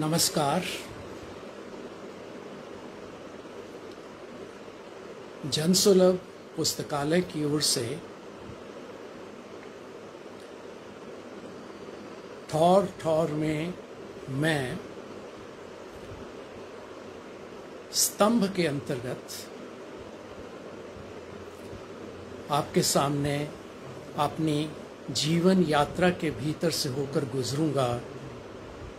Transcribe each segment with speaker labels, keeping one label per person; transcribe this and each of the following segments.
Speaker 1: नमस्कार जनसुलभ पुस्तकालय की ओर से ठौर ठौर में मैं स्तंभ के अंतर्गत आपके सामने अपनी जीवन यात्रा के भीतर से होकर गुजरूंगा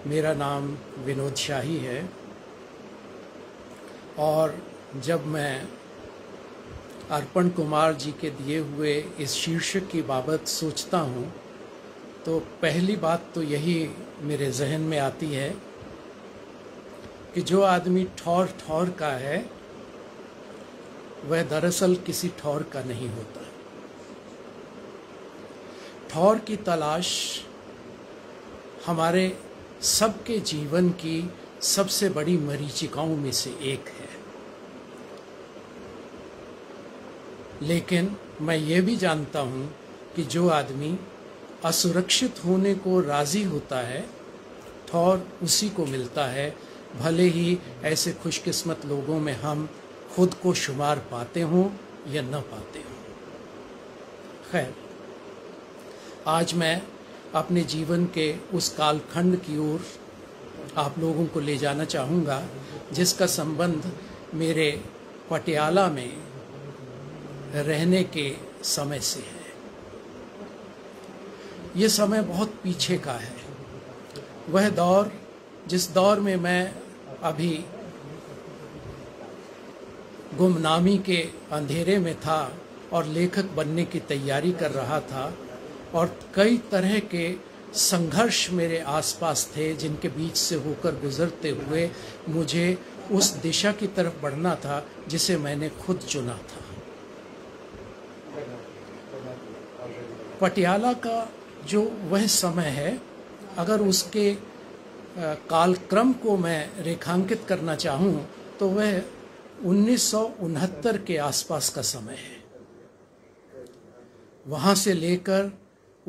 Speaker 1: मेरा नाम विनोद शाही है और जब मैं अर्पण कुमार जी के दिए हुए इस शीर्षक की बाबत सोचता हूँ तो पहली बात तो यही मेरे जहन में आती है कि जो आदमी ठौर ठौर का है वह दरअसल किसी ठौर का नहीं होता ठौर की तलाश हमारे सबके जीवन की सबसे बड़ी मरीचिकाओं में से एक है लेकिन मैं ये भी जानता हूँ कि जो आदमी असुरक्षित होने को राजी होता है ठौर उसी को मिलता है भले ही ऐसे खुशकिस्मत लोगों में हम खुद को शुमार पाते हों या न पाते हों खैर आज मैं अपने जीवन के उस कालखंड की ओर आप लोगों को ले जाना चाहूँगा जिसका संबंध मेरे पटियाला में रहने के समय से है ये समय बहुत पीछे का है वह दौर जिस दौर में मैं अभी गुमनामी के अंधेरे में था और लेखक बनने की तैयारी कर रहा था और कई तरह के संघर्ष मेरे आसपास थे जिनके बीच से होकर गुजरते हुए मुझे उस दिशा की तरफ बढ़ना था जिसे मैंने खुद चुना था पटियाला का जो वह समय है अगर उसके कालक्रम को मैं रेखांकित करना चाहूँ तो वह उन्नीस के आसपास का समय है वहाँ से लेकर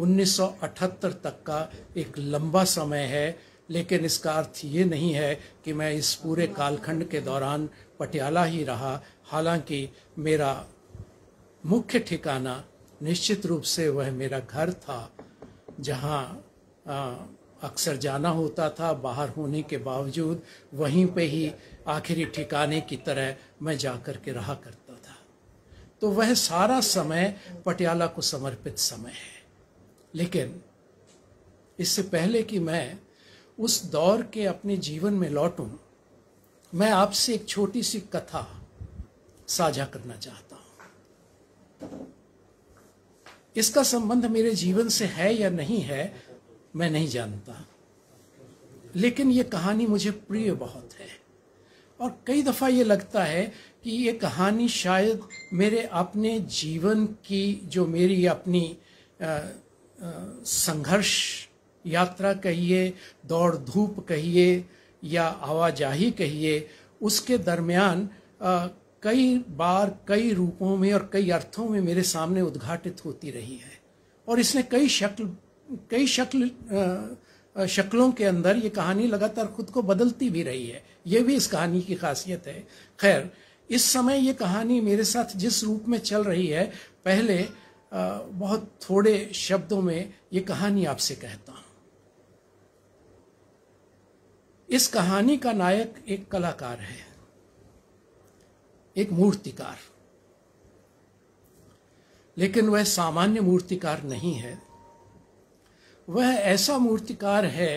Speaker 1: 1978 तक का एक लंबा समय है लेकिन इसका अर्थ ये नहीं है कि मैं इस पूरे कालखंड के दौरान पटियाला ही रहा हालांकि मेरा मुख्य ठिकाना निश्चित रूप से वह मेरा घर था जहाँ अक्सर जाना होता था बाहर होने के बावजूद वहीं पे ही आखिरी ठिकाने की तरह मैं जा कर के रहा करता था तो वह सारा समय पटियाला को समर्पित समय है लेकिन इससे पहले कि मैं उस दौर के अपने जीवन में लौटूं मैं आपसे एक छोटी सी कथा साझा करना चाहता हूं इसका संबंध मेरे जीवन से है या नहीं है मैं नहीं जानता लेकिन ये कहानी मुझे प्रिय बहुत है और कई दफ़ा ये लगता है कि ये कहानी शायद मेरे अपने जीवन की जो मेरी अपनी संघर्ष यात्रा कहिए दौड़ धूप कहिए या आवाजाही कहिए उसके दरमियान कई बार कई रूपों में और कई अर्थों में मेरे सामने उद्घाटित होती रही है और इसने कई शक्ल कई शक्ल शक्लों के अंदर ये कहानी लगातार खुद को बदलती भी रही है ये भी इस कहानी की खासियत है खैर इस समय ये कहानी मेरे साथ जिस रूप में चल रही है पहले बहुत थोड़े शब्दों में ये कहानी आपसे कहता हूं इस कहानी का नायक एक कलाकार है एक मूर्तिकार लेकिन वह सामान्य मूर्तिकार नहीं है वह ऐसा मूर्तिकार है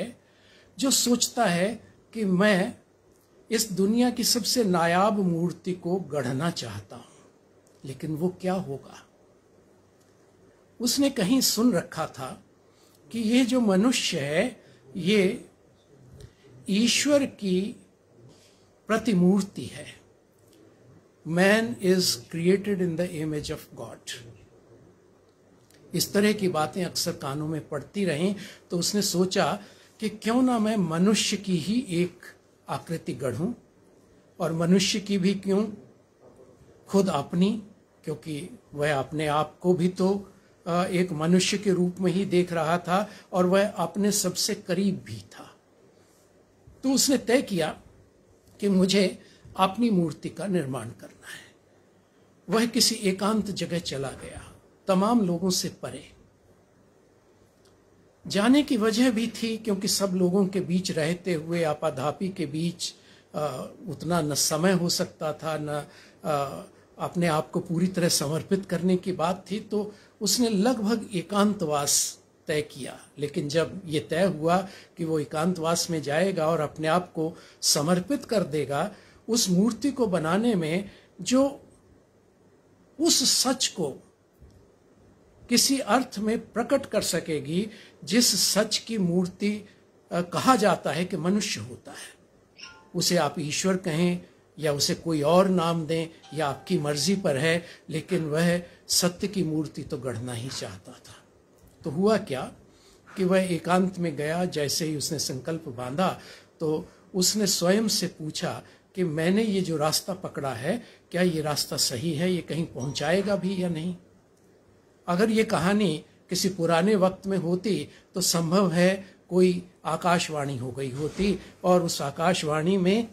Speaker 1: जो सोचता है कि मैं इस दुनिया की सबसे नायाब मूर्ति को गढ़ना चाहता हूं लेकिन वो क्या होगा उसने कहीं सुन रखा था कि ये जो मनुष्य है ये ईश्वर की प्रतिमूर्ति है man is created in the image of God इस तरह की बातें अक्सर कानों में पड़ती रहीं तो उसने सोचा कि क्यों ना मैं मनुष्य की ही एक आकृति गढ़ूं और मनुष्य की भी क्यों खुद अपनी क्योंकि वह अपने आप को भी तो एक मनुष्य के रूप में ही देख रहा था और वह अपने सबसे करीब भी था तो उसने तय किया कि मुझे अपनी मूर्ति का निर्माण करना है वह किसी एकांत जगह चला गया तमाम लोगों से परे जाने की वजह भी थी क्योंकि सब लोगों के बीच रहते हुए आपाधापी के बीच आ, उतना न समय हो सकता था न अपने आप को पूरी तरह समर्पित करने की बात थी तो उसने लगभग एकांतवास तय किया लेकिन जब ये तय हुआ कि वो एकांतवास में जाएगा और अपने आप को समर्पित कर देगा उस मूर्ति को बनाने में जो उस सच को किसी अर्थ में प्रकट कर सकेगी जिस सच की मूर्ति कहा जाता है कि मनुष्य होता है उसे आप ईश्वर कहें या उसे कोई और नाम दें या आपकी मर्जी पर है लेकिन वह सत्य की मूर्ति तो गढ़ना ही चाहता था तो हुआ क्या कि वह एकांत में गया जैसे ही उसने संकल्प बांधा तो उसने स्वयं से पूछा कि मैंने ये जो रास्ता पकड़ा है क्या ये रास्ता सही है ये कहीं पहुंचाएगा भी या नहीं अगर ये कहानी किसी पुराने वक्त में होती तो संभव है कोई आकाशवाणी हो गई होती और उस आकाशवाणी में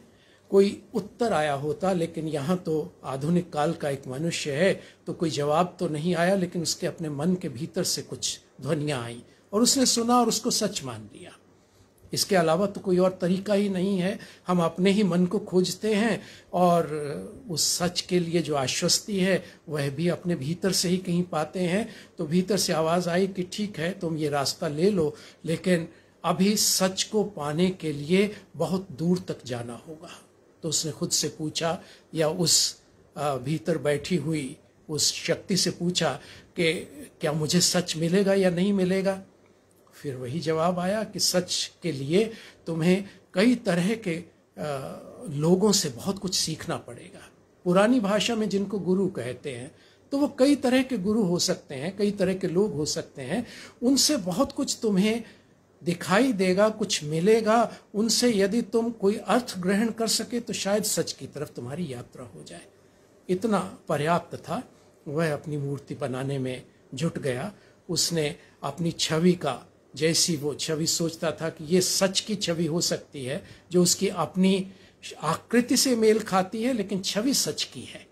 Speaker 1: कोई उत्तर आया होता लेकिन यहाँ तो आधुनिक काल का एक मनुष्य है तो कोई जवाब तो नहीं आया लेकिन उसके अपने मन के भीतर से कुछ ध्वनियाँ आई और उसने सुना और उसको सच मान लिया इसके अलावा तो कोई और तरीका ही नहीं है हम अपने ही मन को खोजते हैं और उस सच के लिए जो आश्वस्ति है वह भी अपने भीतर से ही कहीं पाते हैं तो भीतर से आवाज़ आई कि ठीक है तुम ये रास्ता ले लो लेकिन अभी सच को पाने के लिए बहुत दूर तक जाना होगा तो उसने खुद से पूछा या उस भीतर बैठी हुई उस शक्ति से पूछा कि क्या मुझे सच मिलेगा या नहीं मिलेगा फिर वही जवाब आया कि सच के लिए तुम्हें कई तरह के लोगों से बहुत कुछ सीखना पड़ेगा पुरानी भाषा में जिनको गुरु कहते हैं तो वो कई तरह के गुरु हो सकते हैं कई तरह के लोग हो सकते हैं उनसे बहुत कुछ तुम्हें दिखाई देगा कुछ मिलेगा उनसे यदि तुम कोई अर्थ ग्रहण कर सके तो शायद सच की तरफ तुम्हारी यात्रा हो जाए इतना पर्याप्त था वह अपनी मूर्ति बनाने में जुट गया उसने अपनी छवि का जैसी वो छवि सोचता था कि ये सच की छवि हो सकती है जो उसकी अपनी आकृति से मेल खाती है लेकिन छवि सच की है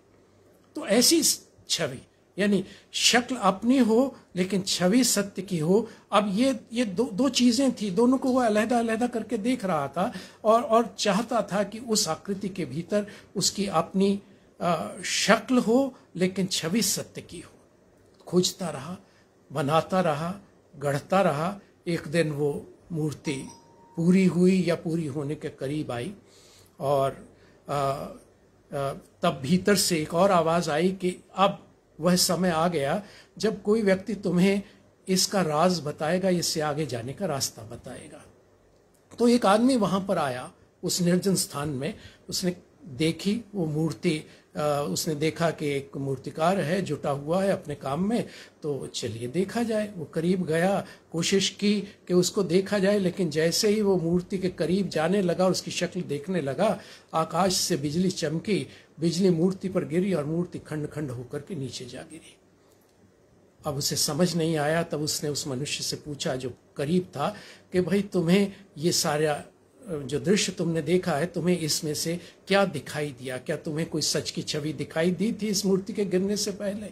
Speaker 1: तो ऐसी छवि यानी शक्ल अपनी हो लेकिन छवि सत्य की हो अब ये ये दो दो चीज़ें थी दोनों को वो अलहदा अलहदा करके देख रहा था और और चाहता था कि उस आकृति के भीतर उसकी अपनी आ, शक्ल हो लेकिन छवि सत्य की हो खोजता रहा बनाता रहा गढ़ता रहा एक दिन वो मूर्ति पूरी हुई या पूरी होने के करीब आई और आ, आ, तब भीतर से एक और आवाज़ आई कि अब वह समय आ गया जब कोई व्यक्ति तुम्हें इसका राज बताएगा इससे आगे जाने का रास्ता बताएगा तो एक आदमी वहां पर आया उस निर्जन स्थान में उसने देखी वो मूर्ति उसने देखा कि एक मूर्तिकार है जुटा हुआ है अपने काम में तो चलिए देखा जाए वो करीब गया कोशिश की कि उसको देखा जाए लेकिन जैसे ही वो मूर्ति के करीब जाने लगा और उसकी शक्ल देखने लगा आकाश से बिजली चमकी बिजली मूर्ति पर गिरी और मूर्ति खंड खंड होकर के नीचे जा गिरी अब उसे समझ नहीं आया तब उसने उस मनुष्य से पूछा जो करीब था कि भाई तुम्हें ये सारा जो दृश्य तुमने देखा है तुम्हें इसमें से क्या दिखाई दिया क्या तुम्हें कोई सच की छवि दिखाई दी थी इस मूर्ति के गिरने से पहले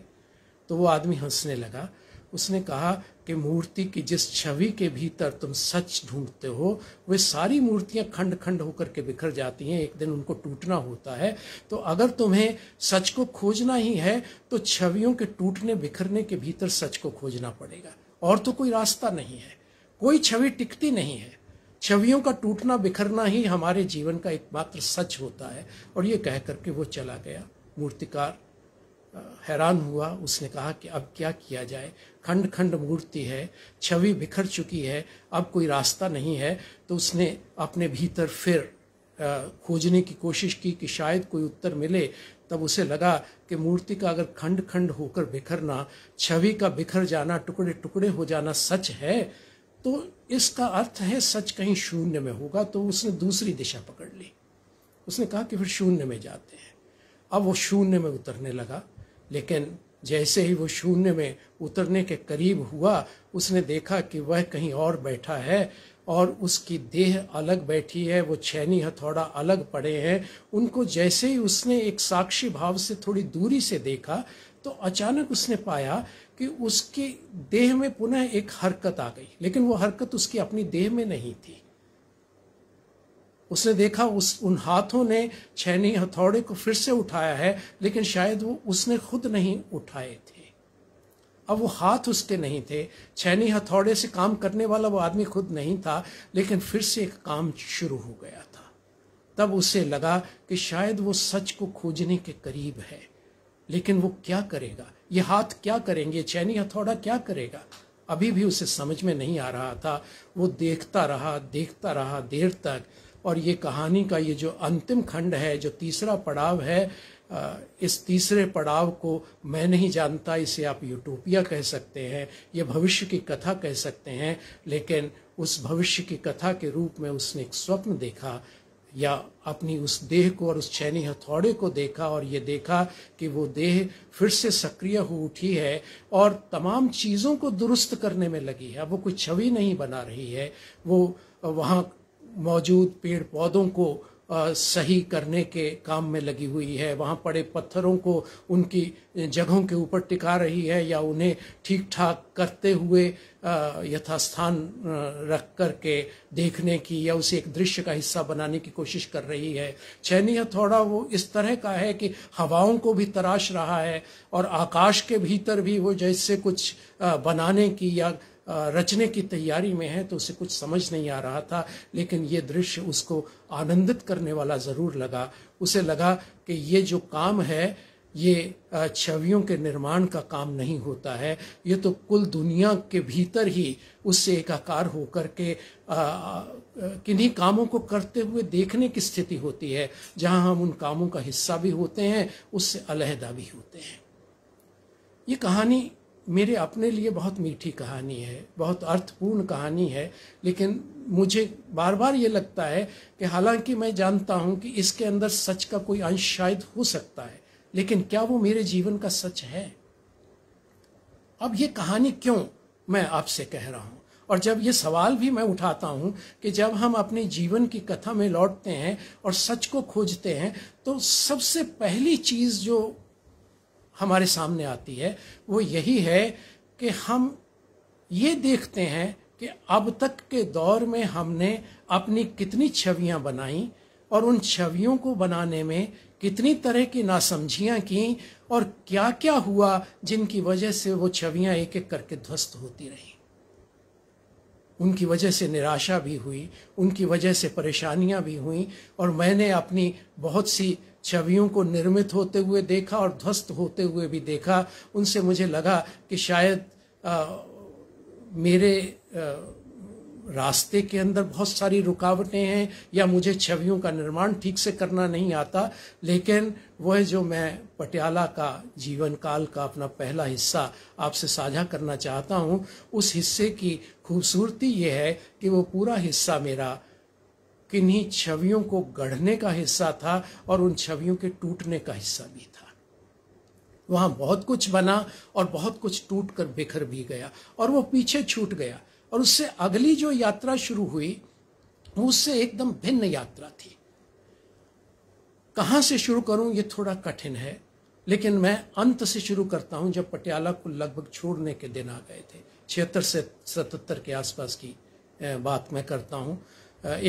Speaker 1: तो वो आदमी हंसने लगा उसने कहा कि मूर्ति की जिस छवि के भीतर तुम सच ढूंढते हो वे सारी मूर्तियां खंड खंड होकर के बिखर जाती हैं एक दिन उनको टूटना होता है तो अगर तुम्हें सच को खोजना ही है तो छवियों के टूटने बिखरने के भीतर सच को खोजना पड़ेगा और तो कोई रास्ता नहीं है कोई छवि टिकती नहीं है छवियों का टूटना बिखरना ही हमारे जीवन का एकमात्र सच होता है और ये कह करके वो चला गया मूर्तिकार हैरान हुआ उसने कहा कि अब क्या किया जाए खंड खंड मूर्ति है छवि बिखर चुकी है अब कोई रास्ता नहीं है तो उसने अपने भीतर फिर खोजने की कोशिश की कि शायद कोई उत्तर मिले तब उसे लगा कि मूर्ति का अगर खंड खंड होकर बिखरना छवि का बिखर जाना टुकड़े टुकड़े हो जाना सच है तो इसका अर्थ है सच कहीं शून्य में होगा तो उसने दूसरी दिशा पकड़ ली उसने कहा कि फिर शून्य में जाते हैं अब वो शून्य में उतरने लगा लेकिन जैसे ही वो शून्य में उतरने के करीब हुआ उसने देखा कि वह कहीं और बैठा है और उसकी देह अलग बैठी है वो छैनी हथौड़ा अलग पड़े हैं उनको जैसे ही उसने एक साक्षी भाव से थोड़ी दूरी से देखा तो अचानक उसने पाया कि उसके देह में पुनः एक हरकत आ गई लेकिन वो हरकत उसकी अपनी देह में नहीं थी उसने देखा उस उन हाथों ने छैनी हथौड़े को फिर से उठाया है लेकिन शायद वो उसने खुद नहीं उठाए थे अब वो हाथ उसके नहीं थे छैनी हथौड़े से काम करने वाला वो आदमी खुद नहीं था लेकिन फिर से एक काम शुरू हो गया था तब उसे लगा कि शायद वो सच को खोजने के करीब है लेकिन वो क्या करेगा ये हाथ क्या करेंगे चैनी हथौड़ा क्या करेगा अभी भी उसे समझ में नहीं आ रहा था वो देखता रहा देखता रहा देर तक और ये कहानी का ये जो अंतिम खंड है जो तीसरा पड़ाव है इस तीसरे पड़ाव को मैं नहीं जानता इसे आप यूटोपिया कह सकते हैं ये भविष्य की कथा कह सकते हैं लेकिन उस भविष्य की कथा के रूप में उसने एक स्वप्न देखा या अपनी उस देह को और उस छैनी हथौड़े को देखा और ये देखा कि वो देह फिर से सक्रिय हो उठी है और तमाम चीज़ों को दुरुस्त करने में लगी है अब वो कोई छवि नहीं बना रही है वो वहाँ मौजूद पेड़ पौधों को आ, सही करने के काम में लगी हुई है वहाँ पड़े पत्थरों को उनकी जगहों के ऊपर टिका रही है या उन्हें ठीक ठाक करते हुए यथास्थान रख करके देखने की या उसे एक दृश्य का हिस्सा बनाने की कोशिश कर रही है चैनी हथौड़ा वो इस तरह का है कि हवाओं को भी तराश रहा है और आकाश के भीतर भी वो जैसे कुछ बनाने की या रचने की तैयारी में है तो उसे कुछ समझ नहीं आ रहा था लेकिन ये दृश्य उसको आनंदित करने वाला ज़रूर लगा उसे लगा कि ये जो काम है ये छवियों के निर्माण का काम नहीं होता है ये तो कुल दुनिया के भीतर ही उससे एकाकार होकर के किन्हीं कामों को करते हुए देखने की स्थिति होती है जहां हम उन कामों का हिस्सा भी होते हैं उससे अलहदा भी होते हैं ये कहानी मेरे अपने लिए बहुत मीठी कहानी है बहुत अर्थपूर्ण कहानी है लेकिन मुझे बार बार ये लगता है कि हालांकि मैं जानता हूँ कि इसके अंदर सच का कोई अंश शायद हो सकता है लेकिन क्या वो मेरे जीवन का सच है अब ये कहानी क्यों मैं आपसे कह रहा हूं और जब ये सवाल भी मैं उठाता हूं कि जब हम अपने जीवन की कथा में लौटते हैं और सच को खोजते हैं तो सबसे पहली चीज जो हमारे सामने आती है वो यही है कि हम ये देखते हैं कि अब तक के दौर में हमने अपनी कितनी छवियां बनाई और उन छवियों को बनाने में कितनी तरह की नासमझियाँ की और क्या क्या हुआ जिनकी वजह से वो छवियाँ एक एक करके ध्वस्त होती रहीं उनकी वजह से निराशा भी हुई उनकी वजह से परेशानियां भी हुई और मैंने अपनी बहुत सी छवियों को निर्मित होते हुए देखा और ध्वस्त होते हुए भी देखा उनसे मुझे लगा कि शायद आ, मेरे आ, रास्ते के अंदर बहुत सारी रुकावटें हैं या मुझे छवियों का निर्माण ठीक से करना नहीं आता लेकिन वह जो मैं पटियाला का जीवन काल का अपना पहला हिस्सा आपसे साझा करना चाहता हूँ उस हिस्से की खूबसूरती यह है कि वो पूरा हिस्सा मेरा किन्हीं छवियों को गढ़ने का हिस्सा था और उन छवियों के टूटने का हिस्सा भी था वहाँ बहुत कुछ बना और बहुत कुछ टूट कर बिखर भी गया और वो पीछे छूट गया और उससे अगली जो यात्रा शुरू हुई वो उससे एकदम भिन्न यात्रा थी कहाँ से शुरू करूं ये थोड़ा कठिन है लेकिन मैं अंत से शुरू करता हूं जब पटियाला को लगभग छोड़ने के दिन आ गए थे छिहत्तर से सतहत्तर के आसपास की बात मैं करता हूं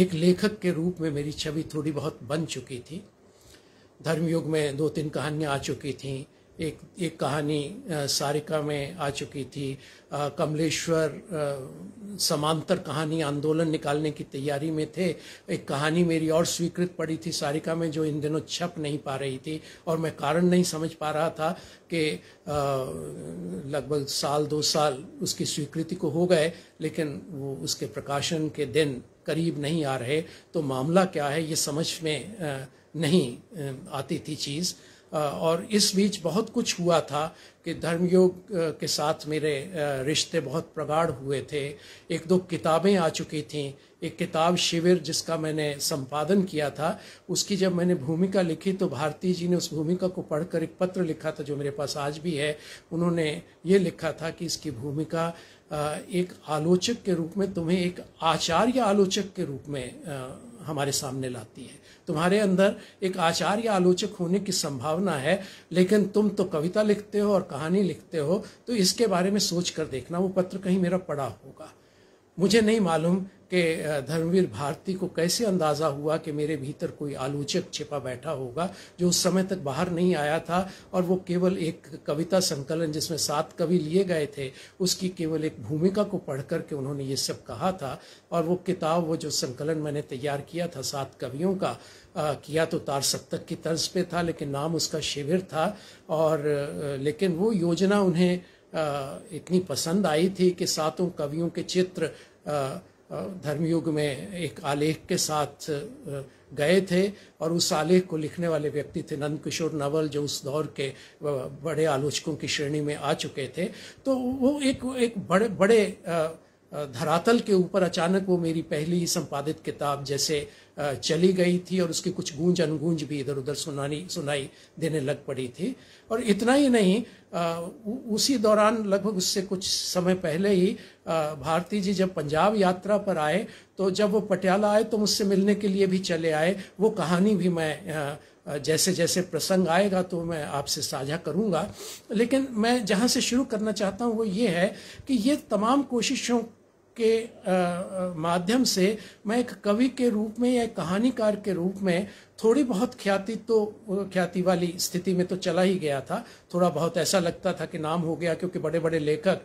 Speaker 1: एक लेखक के रूप में मेरी छवि थोड़ी बहुत बन चुकी थी धर्मयुग में दो तीन कहानियां आ चुकी थीं एक एक कहानी सारिका में आ चुकी थी कमलेश्वर समांतर कहानी आंदोलन निकालने की तैयारी में थे एक कहानी मेरी और स्वीकृत पड़ी थी सारिका में जो इन दिनों छप नहीं पा रही थी और मैं कारण नहीं समझ पा रहा था कि लगभग साल दो साल उसकी स्वीकृति को हो गए लेकिन वो उसके प्रकाशन के दिन करीब नहीं आ रहे तो मामला क्या है ये समझ में नहीं आती थी चीज़ और इस बीच बहुत कुछ हुआ था कि धर्मयोग के साथ मेरे रिश्ते बहुत प्रगाढ़ हुए थे एक दो किताबें आ चुकी थीं एक किताब शिविर जिसका मैंने संपादन किया था उसकी जब मैंने भूमिका लिखी तो भारती जी ने उस भूमिका को पढ़कर एक पत्र लिखा था जो मेरे पास आज भी है उन्होंने ये लिखा था कि इसकी भूमिका एक आलोचक के रूप में तुम्हें एक आचार्य आलोचक के रूप में हमारे सामने लाती है तुम्हारे अंदर एक आचार या आलोचक होने की संभावना है लेकिन तुम तो कविता लिखते हो और कहानी लिखते हो तो इसके बारे में सोच कर देखना वो पत्र कहीं मेरा पड़ा होगा मुझे नहीं मालूम कि धर्मवीर भारती को कैसे अंदाज़ा हुआ कि मेरे भीतर कोई आलोचक छिपा बैठा होगा जो उस समय तक बाहर नहीं आया था और वो केवल एक कविता संकलन जिसमें सात कवि लिए गए थे उसकी केवल एक भूमिका को पढ़ करके उन्होंने ये सब कहा था और वो किताब वो जो संकलन मैंने तैयार किया था सात कवियों का आ, किया तो तार सप्तक की तर्ज पे था लेकिन नाम उसका शिविर था और लेकिन वो योजना उन्हें आ, इतनी पसंद आई थी कि सातों कवियों के चित्र आ, धर्मयुग में एक आलेख के साथ गए थे और उस आलेख को लिखने वाले व्यक्ति थे नंद किशोर नवल जो उस दौर के बड़े आलोचकों की श्रेणी में आ चुके थे तो वो एक एक बड़े बड़े धरातल के ऊपर अचानक वो मेरी पहली ही संपादित किताब जैसे चली गई थी और उसकी कुछ गूंज अनगूंज भी इधर उधर सुनानी सुनाई देने लग पड़ी थी और इतना ही नहीं उसी दौरान लगभग उससे कुछ समय पहले ही भारती जी जब पंजाब यात्रा पर आए तो जब वो पटियाला आए तो मुझसे मिलने के लिए भी चले आए वो कहानी भी मैं जैसे जैसे प्रसंग आएगा तो मैं आपसे साझा करूंगा लेकिन मैं जहां से शुरू करना चाहता हूं वो ये है कि ये तमाम कोशिशों के आ, माध्यम से मैं एक कवि के रूप में या एक कहानीकार के रूप में थोड़ी बहुत ख्याति तो ख्याति वाली स्थिति में तो चला ही गया था थोड़ा बहुत ऐसा लगता था कि नाम हो गया क्योंकि बड़े बड़े लेखक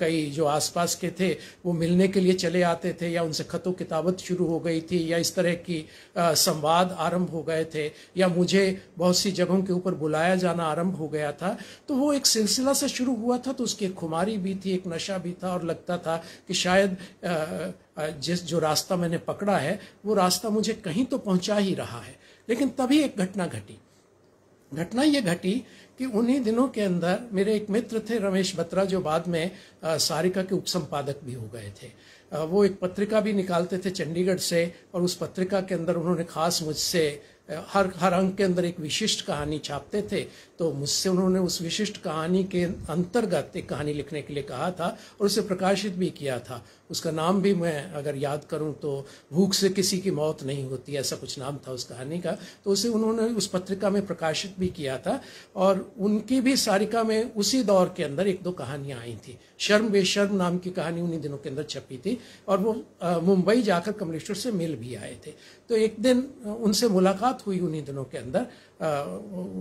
Speaker 1: कई जो आसपास के थे वो मिलने के लिए चले आते थे या उनसे खतो किताबत शुरू हो गई थी या इस तरह की संवाद आरंभ हो गए थे या मुझे बहुत सी जगहों के ऊपर बुलाया जाना आरंभ हो गया था तो वो एक सिलसिला से शुरू हुआ था तो उसकी एक खुमारी भी थी एक नशा भी था और लगता था कि शायद जिस जो रास्ता मैंने पकड़ा है वो रास्ता मुझे कहीं तो पहुंचा ही रहा है लेकिन तभी एक घटना घटी घटना ये घटी कि उन्हीं दिनों के अंदर मेरे एक मित्र थे रमेश बत्रा जो बाद में सारिका के उप संपादक भी हो गए थे वो एक पत्रिका भी निकालते थे चंडीगढ़ से और उस पत्रिका के अंदर उन्होंने खास मुझसे हर हर अंक के अंदर एक विशिष्ट कहानी छापते थे तो मुझसे उन्होंने उस विशिष्ट कहानी के अंतर्गत एक कहानी लिखने के लिए कहा था और उसे प्रकाशित भी किया था उसका नाम भी मैं अगर याद करूं तो भूख से किसी की मौत नहीं होती ऐसा कुछ नाम था उस कहानी का तो उसे उन्होंने उस पत्रिका में प्रकाशित भी किया था और उनकी भी सारिका में उसी दौर के अंदर एक दो कहानियाँ आई थी शर्म बेशर्म नाम की कहानी उन्हीं दिनों के अंदर छपी थी और वो मुंबई जाकर कमलेश्वर से मिल भी आए थे तो एक दिन उनसे मुलाकात हुई उन्हीं दिनों के अंदर आ,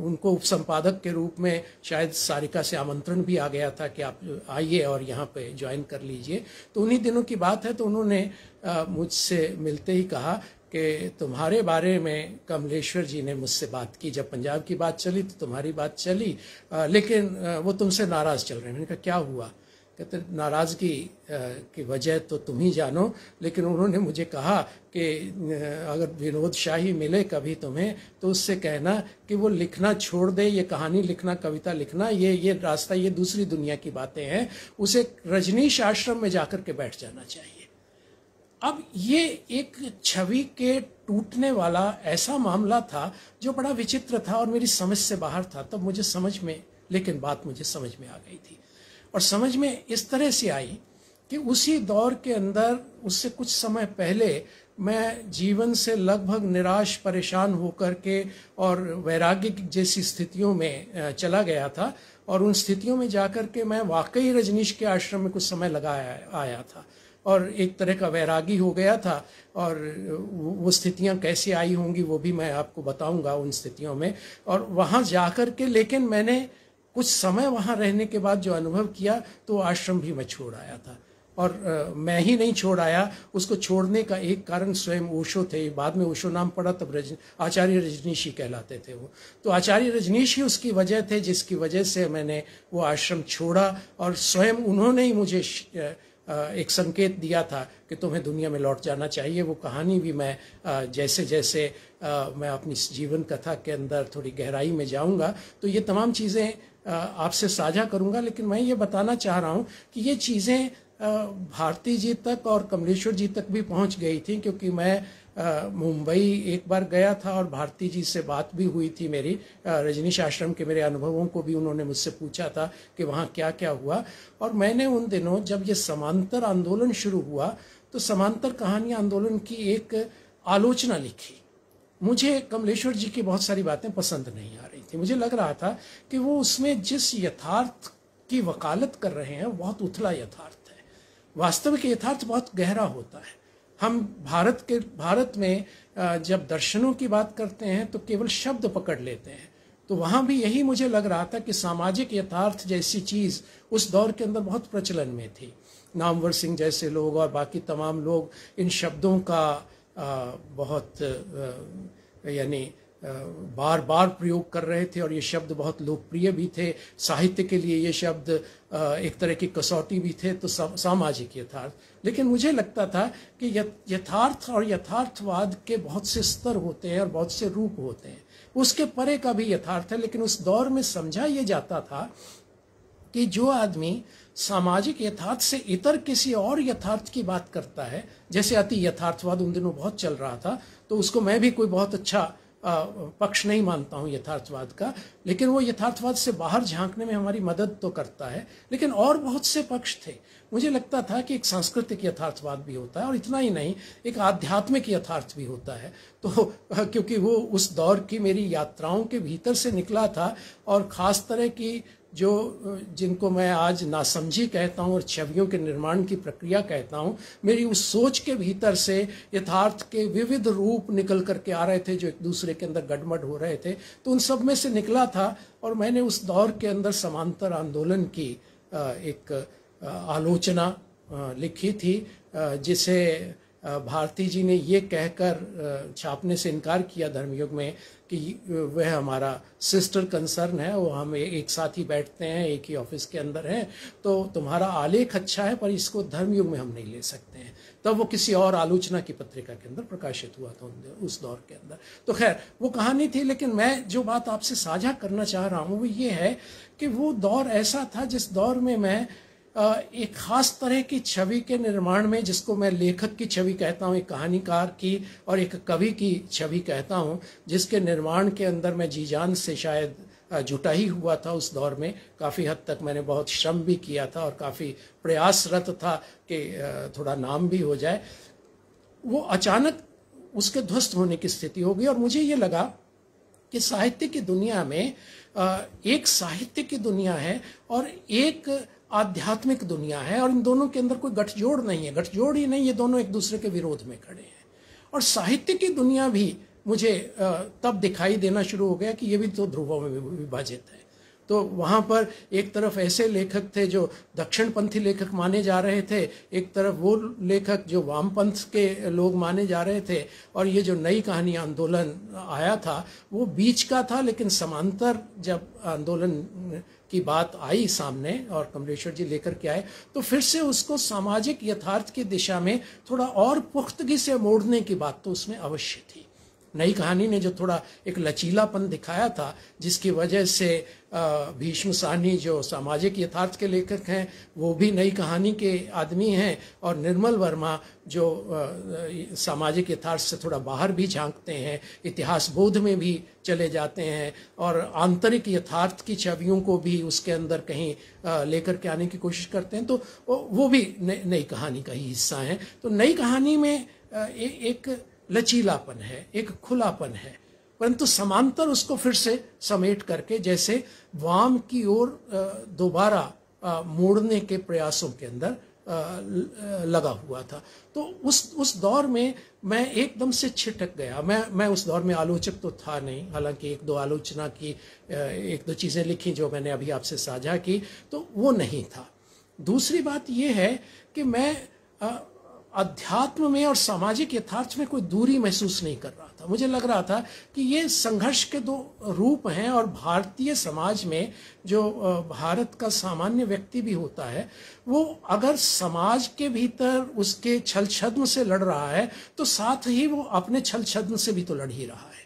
Speaker 1: उनको उप संपादक के रूप में शायद सारिका से आमंत्रण भी आ गया था कि आप आइए और यहाँ पे ज्वाइन कर लीजिए तो उन्हीं दिनों की बात है तो उन्होंने मुझसे मिलते ही कहा कि तुम्हारे बारे में कमलेश्वर जी ने मुझसे बात की जब पंजाब की बात चली तो तुम्हारी बात चली आ, लेकिन आ, वो तुमसे नाराज़ चल रहे हैं मैंने कहा क्या हुआ कहते नाराज़गी की वजह तो तुम ही जानो लेकिन उन्होंने मुझे कहा कि अगर विनोद शाही मिले कभी तुम्हें तो उससे कहना कि वो लिखना छोड़ दे ये कहानी लिखना कविता लिखना ये ये रास्ता ये दूसरी दुनिया की बातें हैं उसे रजनीश आश्रम में जाकर के बैठ जाना चाहिए अब ये एक छवि के टूटने वाला ऐसा मामला था जो बड़ा विचित्र था और मेरी समझ से बाहर था तब तो मुझे समझ में लेकिन बात मुझे समझ में आ गई थी और समझ में इस तरह से आई कि उसी दौर के अंदर उससे कुछ समय पहले मैं जीवन से लगभग निराश परेशान होकर के और वैराग्य जैसी स्थितियों में चला गया था और उन स्थितियों में जाकर के मैं वाकई रजनीश के आश्रम में कुछ समय लगाया आया था और एक तरह का वैरागी हो गया था और वो स्थितियां कैसे आई होंगी वो भी मैं आपको बताऊंगा उन स्थितियों में और वहाँ जाकर के लेकिन मैंने कुछ समय वहाँ रहने के बाद जो अनुभव किया तो आश्रम भी मैं छोड़ आया था और आ, मैं ही नहीं छोड़ आया उसको छोड़ने का एक कारण स्वयं ओशो थे बाद में ओशो नाम पड़ा तब रज आचार्य रजनीश ही कहलाते थे वो तो आचार्य रजनीश ही उसकी वजह थे जिसकी वजह से मैंने वो आश्रम छोड़ा और स्वयं उन्होंने ही मुझे एक संकेत दिया था कि तुम्हें दुनिया में लौट जाना चाहिए वो कहानी भी मैं जैसे जैसे मैं अपनी जीवन कथा के अंदर थोड़ी गहराई में जाऊंगा तो ये तमाम चीज़ें आपसे साझा करूंगा लेकिन मैं ये बताना चाह रहा हूं कि ये चीज़ें भारती जी तक और कमलेश्वर जी तक भी पहुंच गई थी क्योंकि मैं मुंबई एक बार गया था और भारती जी से बात भी हुई थी मेरी रजनीश आश्रम के मेरे अनुभवों को भी उन्होंने मुझसे पूछा था कि वहाँ क्या क्या हुआ और मैंने उन दिनों जब ये समांतर आंदोलन शुरू हुआ तो समांतर कहानी आंदोलन की एक आलोचना लिखी मुझे कमलेश्वर जी की बहुत सारी बातें पसंद नहीं आ रही थी मुझे लग रहा था कि वो उसमें जिस यथार्थ की वकालत कर रहे हैं बहुत उथला यथार्थ है वास्तविक यथार्थ बहुत गहरा होता है हम भारत के भारत में जब दर्शनों की बात करते हैं तो केवल शब्द पकड़ लेते हैं तो वहाँ भी यही मुझे लग रहा था कि सामाजिक यथार्थ जैसी चीज़ उस दौर के अंदर बहुत प्रचलन में थी नामवर सिंह जैसे लोग और बाकी तमाम लोग इन शब्दों का बहुत यानी बार बार प्रयोग कर रहे थे और ये शब्द बहुत लोकप्रिय भी थे साहित्य के लिए ये शब्द एक तरह की कसौटी भी थे तो सामाजिक यथार्थ लेकिन मुझे लगता था कि यथार्थ और यथार्थवाद के बहुत से स्तर होते हैं और बहुत से रूप होते हैं उसके परे का भी यथार्थ है लेकिन उस दौर में समझा ये जाता था कि जो आदमी सामाजिक यथार्थ से इतर किसी और यथार्थ की बात करता है जैसे अति यथार्थवाद उन दिनों बहुत चल रहा था तो उसको मैं भी कोई बहुत अच्छा पक्ष नहीं मानता हूँ यथार्थवाद का लेकिन वो यथार्थवाद से बाहर झांकने में हमारी मदद तो करता है लेकिन और बहुत से पक्ष थे मुझे लगता था कि एक सांस्कृतिक यथार्थवाद भी होता है और इतना ही नहीं एक आध्यात्मिक यथार्थ भी होता है तो क्योंकि वो उस दौर की मेरी यात्राओं के भीतर से निकला था और ख़ास तरह की जो जिनको मैं आज नासमझी कहता हूँ और छवियों के निर्माण की प्रक्रिया कहता हूँ मेरी उस सोच के भीतर से यथार्थ के विविध रूप निकल करके आ रहे थे जो एक दूसरे के अंदर गडमड हो रहे थे तो उन सब में से निकला था और मैंने उस दौर के अंदर समांतर आंदोलन की एक आलोचना लिखी थी जिसे भारती जी ने ये कहकर छापने से इनकार किया धर्मयुग में कि वह हमारा सिस्टर कंसर्न है वो हम एक साथ ही बैठते हैं एक ही ऑफिस के अंदर हैं तो तुम्हारा आलेख अच्छा है पर इसको धर्मयुग में हम नहीं ले सकते हैं तब तो वो किसी और आलोचना की पत्रिका के अंदर प्रकाशित हुआ था उस दौर के अंदर तो खैर वो कहानी थी लेकिन मैं जो बात आपसे साझा करना चाह रहा हूँ वो ये है कि वो दौर ऐसा था जिस दौर में मैं एक खास तरह की छवि के निर्माण में जिसको मैं लेखक की छवि कहता हूँ एक कहानीकार की और एक कवि की छवि कहता हूँ जिसके निर्माण के अंदर मैं जी जान से शायद जुटा ही हुआ था उस दौर में काफ़ी हद तक मैंने बहुत श्रम भी किया था और काफ़ी प्रयासरत था कि थोड़ा नाम भी हो जाए वो अचानक उसके ध्वस्त होने की स्थिति हो गई और मुझे ये लगा कि साहित्य की दुनिया में एक साहित्य की दुनिया है और एक आध्यात्मिक दुनिया है और इन दोनों के अंदर कोई गठजोड़ नहीं है गठजोड़ ही नहीं ये दोनों एक दूसरे के विरोध में खड़े हैं और साहित्य की दुनिया भी मुझे तब दिखाई देना शुरू हो गया कि ये भी तो ध्रुवों में विभाजित है तो वहाँ पर एक तरफ ऐसे लेखक थे जो दक्षिणपंथी लेखक माने जा रहे थे एक तरफ वो लेखक जो वामपंथ के लोग माने जा रहे थे और ये जो नई कहानी आंदोलन आया था वो बीच का था लेकिन समांतर जब आंदोलन की बात आई सामने और कमलेश्वर जी लेकर के आए तो फिर से उसको सामाजिक यथार्थ की दिशा में थोड़ा और पुख्तगी से मोड़ने की बात तो उसमें अवश्य थी नई कहानी ने जो थोड़ा एक लचीलापन दिखाया था जिसकी वजह से भीष्म साहनी जो सामाजिक यथार्थ के लेखक हैं वो भी नई कहानी के आदमी हैं और निर्मल वर्मा जो सामाजिक यथार्थ से थोड़ा बाहर भी झांकते हैं इतिहास बोध में भी चले जाते हैं और आंतरिक यथार्थ की छवियों को भी उसके अंदर कहीं लेकर के आने की कोशिश करते हैं तो वो भी नई कहानी का ही हिस्सा है तो नई कहानी में एक लचीलापन है एक खुलापन है परंतु समांतर उसको फिर से समेट करके जैसे वाम की ओर दोबारा मोड़ने के प्रयासों के अंदर लगा हुआ था तो उस उस दौर में मैं एकदम से छिटक गया मैं मैं उस दौर में आलोचक तो था नहीं हालांकि एक दो आलोचना की एक दो चीज़ें लिखी जो मैंने अभी आपसे साझा की तो वो नहीं था दूसरी बात ये है कि मैं अध्यात्म में और सामाजिक यथार्थ में कोई दूरी महसूस नहीं कर रहा था मुझे लग रहा था कि ये संघर्ष के दो रूप हैं और भारतीय समाज में जो भारत का सामान्य व्यक्ति भी होता है वो अगर समाज के भीतर उसके छल छद्म से लड़ रहा है तो साथ ही वो अपने छल छद्म से भी तो लड़ ही रहा है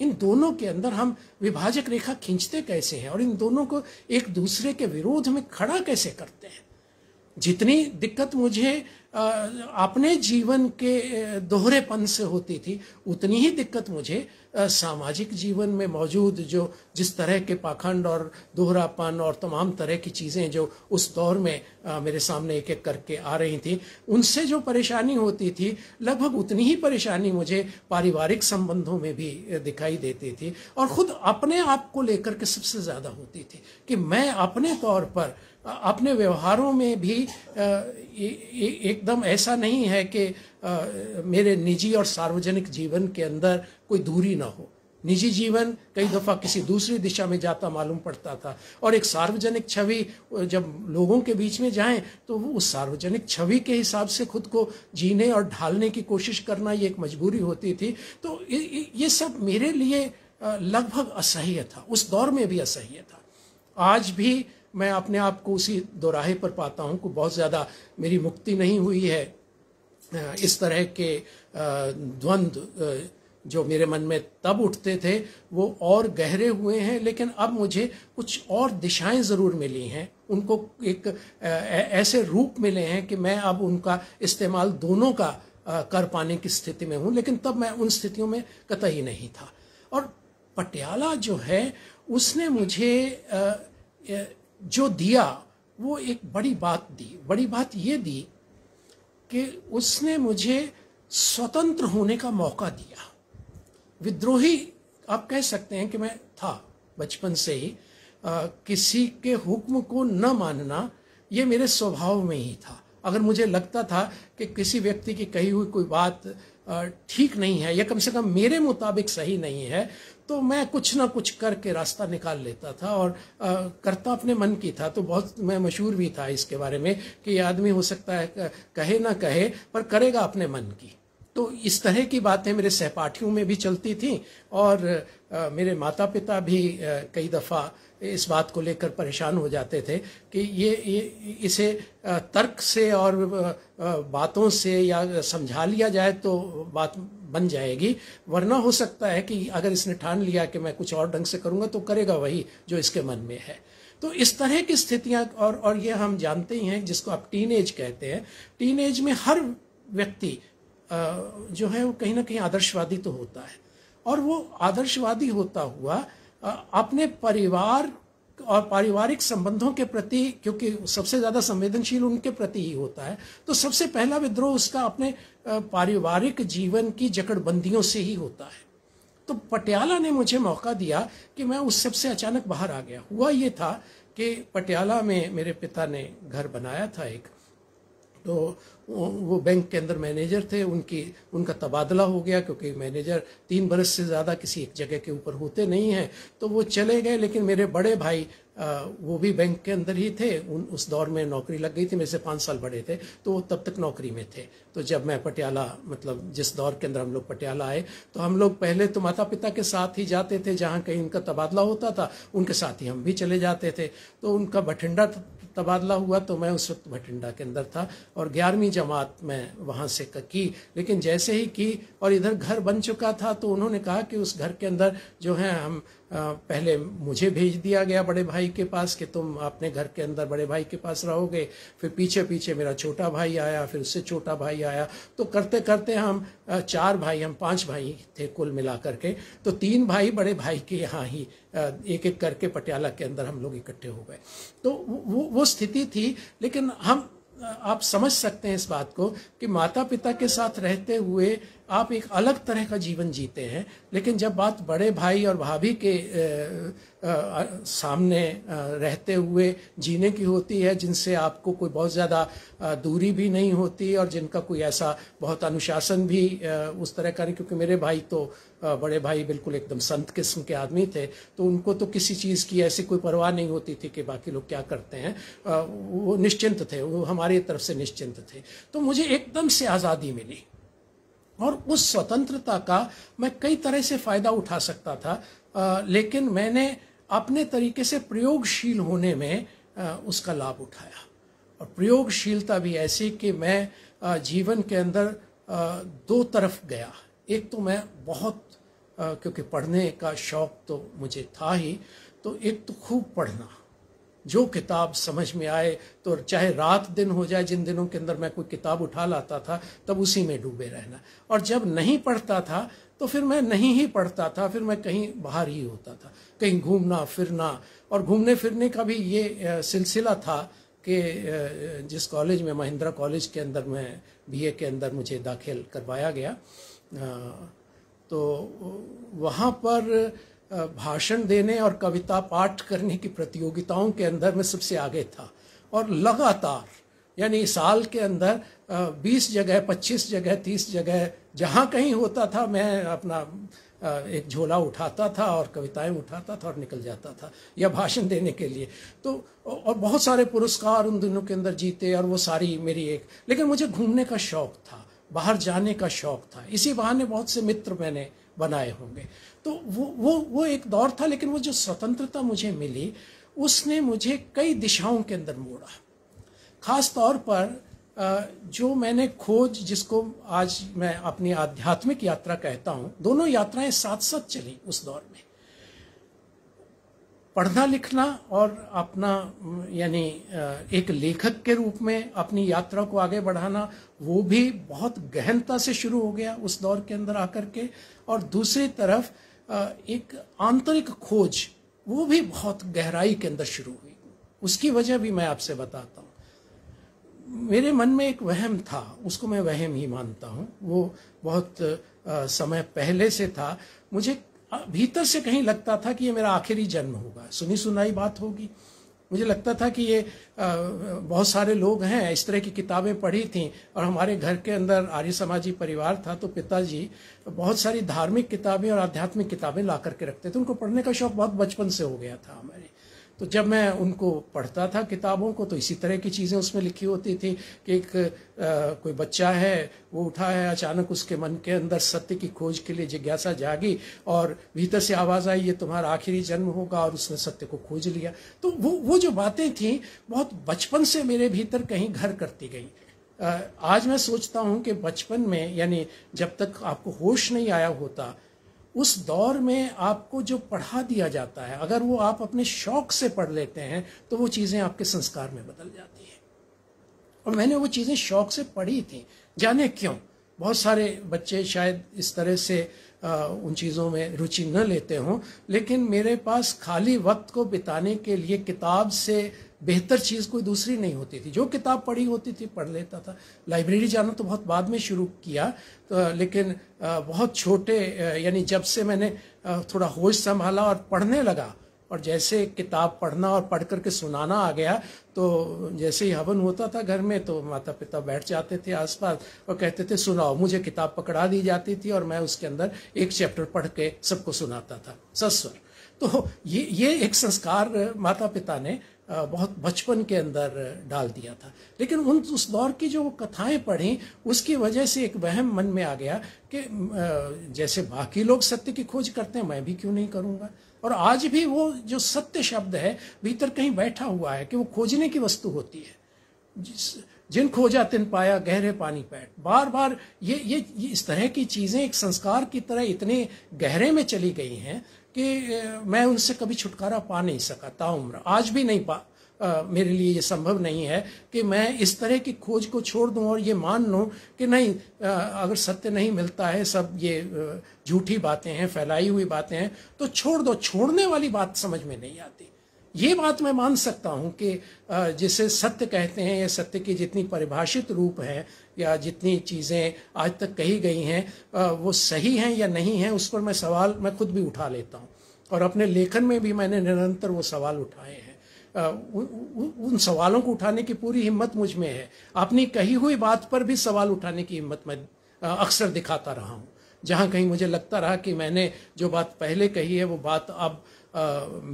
Speaker 1: इन दोनों के अंदर हम विभाजक रेखा खींचते कैसे हैं और इन दोनों को एक दूसरे के विरोध में खड़ा कैसे करते हैं जितनी दिक्कत मुझे अपने जीवन के दोहरेपन से होती थी उतनी ही दिक्कत मुझे सामाजिक जीवन में मौजूद जो जिस तरह के पाखंड और दोहरापन और तमाम तरह की चीज़ें जो उस दौर में मेरे सामने एक एक करके आ रही थी उनसे जो परेशानी होती थी लगभग उतनी ही परेशानी मुझे पारिवारिक संबंधों में भी दिखाई देती थी और खुद अपने आप को लेकर के सबसे ज़्यादा होती थी कि मैं अपने तौर पर अपने व्यवहारों में भी एकदम ऐसा नहीं है कि मेरे निजी और सार्वजनिक जीवन के अंदर कोई दूरी ना हो निजी जीवन कई दफ़ा किसी दूसरी दिशा में जाता मालूम पड़ता था और एक सार्वजनिक छवि जब लोगों के बीच में जाएं तो वो उस सार्वजनिक छवि के हिसाब से खुद को जीने और ढालने की कोशिश करना ये एक मजबूरी होती थी तो ये सब मेरे लिए लगभग असह्य था उस दौर में भी असह्य था आज भी मैं अपने आप को उसी दोराहे पर पाता हूँ कि बहुत ज़्यादा मेरी मुक्ति नहीं हुई है इस तरह के द्वंद्व जो मेरे मन में तब उठते थे वो और गहरे हुए हैं लेकिन अब मुझे कुछ और दिशाएं ज़रूर मिली हैं उनको एक ऐसे रूप मिले हैं कि मैं अब उनका इस्तेमाल दोनों का कर पाने की स्थिति में हूँ लेकिन तब मैं उन स्थितियों में कतई नहीं था और पटियाला जो है उसने मुझे जो दिया वो एक बड़ी बात दी बड़ी बात ये दी कि उसने मुझे स्वतंत्र होने का मौका दिया विद्रोही आप कह सकते हैं कि मैं था बचपन से ही आ, किसी के हुक्म को न मानना ये मेरे स्वभाव में ही था अगर मुझे लगता था कि किसी व्यक्ति की कही हुई कोई बात ठीक नहीं है या कम से कम मेरे मुताबिक सही नहीं है तो मैं कुछ ना कुछ करके रास्ता निकाल लेता था और आ, करता अपने मन की था तो बहुत मैं मशहूर भी था इसके बारे में कि आदमी हो सकता है कहे ना कहे पर करेगा अपने मन की तो इस तरह की बातें मेरे सहपाठियों में भी चलती थी और आ, मेरे माता पिता भी आ, कई दफ़ा इस बात को लेकर परेशान हो जाते थे कि ये, ये इसे तर्क से और बातों से या समझा लिया जाए तो बात बन जाएगी वरना हो सकता है कि अगर इसने ठान लिया कि मैं कुछ और ढंग से करूंगा तो करेगा वही जो इसके मन में है तो इस तरह की स्थितियां और और ये हम जानते ही हैं जिसको आप टीन एज कहते हैं टीन एज में हर व्यक्ति जो है वो कहीं ना कहीं आदर्शवादी तो होता है और वो आदर्शवादी होता हुआ अपने परिवार और पारिवारिक संबंधों के प्रति क्योंकि सबसे ज़्यादा संवेदनशील उनके प्रति ही होता है तो सबसे पहला विद्रोह उसका अपने पारिवारिक जीवन की जकड़बंदियों से ही होता है तो पटियाला ने मुझे मौका दिया कि मैं उस सबसे अचानक बाहर आ गया हुआ ये था कि पटियाला में मेरे पिता ने घर बनाया था एक तो वो बैंक के अंदर मैनेजर थे उनकी उनका तबादला हो गया क्योंकि मैनेजर तीन बरस से ज़्यादा किसी एक जगह के ऊपर होते नहीं हैं तो वो चले गए लेकिन मेरे बड़े भाई वो भी बैंक के अंदर ही थे उन उस दौर में नौकरी लग गई थी मेरे से पाँच साल बड़े थे तो वो तब तक नौकरी में थे तो जब मैं पटियाला मतलब जिस दौर के अंदर हम लोग पटियाला आए तो हम लोग पहले तो माता पिता के साथ ही जाते थे जहाँ कहीं उनका तबादला होता था उनके साथ ही हम भी चले जाते थे तो उनका बठिंडा तबादला हुआ तो मैं उस वक्त भटिंडा के अंदर था और ग्यारहवीं जमात में वहाँ से की लेकिन जैसे ही की और इधर घर बन चुका था तो उन्होंने कहा कि उस घर के अंदर जो है हम पहले मुझे भेज दिया गया बड़े भाई के पास कि तुम अपने घर के अंदर बड़े भाई के पास रहोगे फिर पीछे पीछे मेरा छोटा भाई आया फिर उससे छोटा भाई आया तो करते करते हम चार भाई हम पांच भाई थे कुल मिला करके तो तीन भाई बड़े भाई के यहाँ ही एक एक करके पटियाला के अंदर हम लोग इकट्ठे हो गए तो वो वो स्थिति थी लेकिन हम आप समझ सकते हैं इस बात को कि माता पिता के साथ रहते हुए आप एक अलग तरह का जीवन जीते हैं लेकिन जब बात बड़े भाई और भाभी के आ, आ, सामने आ, रहते हुए जीने की होती है जिनसे आपको कोई बहुत ज़्यादा दूरी भी नहीं होती और जिनका कोई ऐसा बहुत अनुशासन भी उस तरह का नहीं क्योंकि मेरे भाई तो बड़े भाई बिल्कुल एकदम संत किस्म के आदमी थे तो उनको तो किसी चीज़ की ऐसी कोई परवाह नहीं होती थी कि बाकी लोग क्या करते हैं वो निश्चिंत थे वो हमारी तरफ से निश्चिंत थे तो मुझे एकदम से आज़ादी मिली और उस स्वतंत्रता का मैं कई तरह से फायदा उठा सकता था आ, लेकिन मैंने अपने तरीके से प्रयोगशील होने में आ, उसका लाभ उठाया और प्रयोगशीलता भी ऐसी कि मैं आ, जीवन के अंदर दो तरफ गया एक तो मैं बहुत क्योंकि पढ़ने का शौक तो मुझे था ही तो एक तो खूब पढ़ना जो किताब समझ में आए तो चाहे रात दिन हो जाए जिन दिनों के अंदर मैं कोई किताब उठा लाता था तब उसी में डूबे रहना और जब नहीं पढ़ता था तो फिर मैं नहीं ही पढ़ता था फिर मैं कहीं बाहर ही होता था कहीं घूमना फिरना और घूमने फिरने का भी ये सिलसिला था कि जिस कॉलेज में महिंद्रा कॉलेज के अंदर मैं बीए के अंदर मुझे दाखिल करवाया गया तो वहाँ पर भाषण देने और कविता पाठ करने की प्रतियोगिताओं के अंदर में सबसे आगे था और लगातार यानी साल के अंदर 20 जगह 25 जगह 30 जगह जहाँ कहीं होता था मैं अपना एक झोला उठाता था और कविताएं उठाता था और निकल जाता था या भाषण देने के लिए तो और बहुत सारे पुरस्कार उन दिनों के अंदर जीते और वो सारी मेरी एक लेकिन मुझे घूमने का शौक था बाहर जाने का शौक था इसी बहाने बहुत से मित्र मैंने बनाए होंगे तो वो वो वो एक दौर था लेकिन वो जो स्वतंत्रता मुझे मिली उसने मुझे कई दिशाओं के अंदर मोड़ा खास तौर पर जो मैंने खोज जिसको आज मैं अपनी आध्यात्मिक यात्रा कहता हूँ दोनों यात्राएं साथ साथ चली उस दौर में पढ़ना लिखना और अपना यानी एक लेखक के रूप में अपनी यात्रा को आगे बढ़ाना वो भी बहुत गहनता से शुरू हो गया उस दौर के अंदर आकर के और दूसरी तरफ एक आंतरिक खोज वो भी बहुत गहराई के अंदर शुरू हुई उसकी वजह भी मैं आपसे बताता हूँ मेरे मन में एक वहम था उसको मैं वहम ही मानता हूँ वो बहुत समय पहले से था मुझे हाँ, भीतर से कहीं लगता था कि ये मेरा आखिरी जन्म होगा सुनी सुनाई बात होगी मुझे लगता था कि ये बहुत सारे लोग हैं इस तरह की किताबें पढ़ी थी और हमारे घर के अंदर आर्य समाजी परिवार था तो पिताजी बहुत सारी धार्मिक किताबें और आध्यात्मिक किताबें ला करके रखते थे उनको पढ़ने का शौक बहुत बचपन से हो गया था हमारे तो जब मैं उनको पढ़ता था किताबों को तो इसी तरह की चीज़ें उसमें लिखी होती थी कि एक आ, कोई बच्चा है वो उठा है अचानक उसके मन के अंदर सत्य की खोज के लिए जिज्ञासा जागी और भीतर से आवाज़ आई ये तुम्हारा आखिरी जन्म होगा और उसने सत्य को खोज लिया तो वो वो जो बातें थी बहुत बचपन से मेरे भीतर कहीं घर करती गई आज मैं सोचता हूँ कि बचपन में यानी जब तक आपको होश नहीं आया होता उस दौर में आपको जो पढ़ा दिया जाता है अगर वो आप अपने शौक से पढ़ लेते हैं तो वो चीज़ें आपके संस्कार में बदल जाती हैं और मैंने वो चीज़ें शौक से पढ़ी थी जाने क्यों बहुत सारे बच्चे शायद इस तरह से आ, उन चीज़ों में रुचि न लेते हों लेकिन मेरे पास खाली वक्त को बिताने के लिए किताब से बेहतर चीज़ कोई दूसरी नहीं होती थी जो किताब पढ़ी होती थी पढ़ लेता था लाइब्रेरी जाना तो बहुत बाद में शुरू किया तो लेकिन बहुत छोटे यानी जब से मैंने थोड़ा होश संभाला और पढ़ने लगा और जैसे किताब पढ़ना और पढ़ करके सुनाना आ गया तो जैसे ही हवन होता था घर में तो माता पिता बैठ जाते थे आसपास और कहते थे सुनाओ मुझे किताब पकड़ा दी जाती थी और मैं उसके अंदर एक चैप्टर पढ़ के सबको सुनाता था सस्वर तो ये ये एक संस्कार माता पिता ने बहुत बचपन के अंदर डाल दिया था लेकिन उन उस दौर की जो कथाएं पढ़ी उसकी वजह से एक वहम मन में आ गया कि जैसे बाकी लोग सत्य की खोज करते हैं मैं भी क्यों नहीं करूँगा और आज भी वो जो सत्य शब्द है भीतर कहीं बैठा हुआ है कि वो खोजने की वस्तु होती है जिस जिन खोजा तिन पाया गहरे पानी पैट बार बार ये ये, ये इस तरह की चीज़ें एक संस्कार की तरह इतने गहरे में चली गई हैं कि मैं उनसे कभी छुटकारा पा नहीं सका ताउम्र आज भी नहीं पा आ, मेरे लिए ये संभव नहीं है कि मैं इस तरह की खोज को छोड़ दूं और ये मान लूं कि नहीं आ, अगर सत्य नहीं मिलता है सब ये झूठी बातें हैं फैलाई हुई बातें हैं तो छोड़ दो छोड़ने वाली बात समझ में नहीं आती ये बात मैं मान सकता हूं कि जिसे सत्य कहते हैं या सत्य की जितनी परिभाषित रूप है या जितनी चीज़ें आज तक कही गई हैं वो सही हैं या नहीं हैं उस पर मैं सवाल मैं खुद भी उठा लेता हूँ और अपने लेखन में भी मैंने निरंतर वो सवाल उठाए हैं उन सवालों को उठाने की पूरी हिम्मत मुझ में है अपनी कही हुई बात पर भी सवाल उठाने की हिम्मत मैं अक्सर दिखाता रहा हूँ जहाँ कहीं मुझे लगता रहा कि मैंने जो बात पहले कही है वो बात अब आ,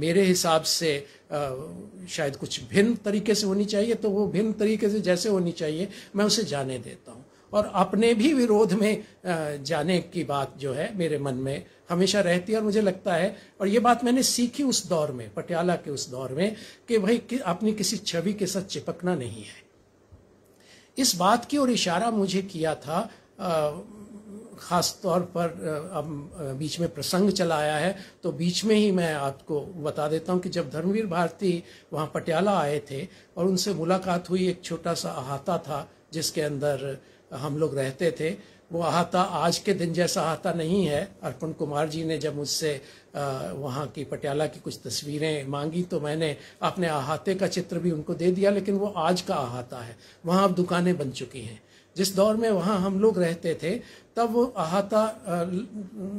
Speaker 1: मेरे हिसाब से आ, शायद कुछ भिन्न तरीके से होनी चाहिए तो वो भिन्न तरीके से जैसे होनी चाहिए मैं उसे जाने देता हूँ और अपने भी विरोध में जाने की बात जो है मेरे मन में हमेशा रहती है और मुझे लगता है और ये बात मैंने सीखी उस दौर में पटियाला के उस दौर में कि भाई कि अपनी किसी छवि के साथ चिपकना नहीं है इस बात की ओर इशारा मुझे किया था ख़ास तौर पर अब बीच में प्रसंग चला आया है तो बीच में ही मैं आपको बता देता हूँ कि जब धर्मवीर भारती वहाँ पटियाला आए थे और उनसे मुलाकात हुई एक छोटा सा अहाता था जिसके अंदर हम लोग रहते थे वो अहाता आज के दिन जैसा अहाता नहीं है अर्पण कुमार जी ने जब मुझसे वहाँ की पटियाला की कुछ तस्वीरें मांगी तो मैंने अपने अहाते का चित्र भी उनको दे दिया लेकिन वो आज का अहाता है वहाँ अब दुकानें बन चुकी हैं जिस दौर में वहाँ हम लोग रहते थे तब वो अहाता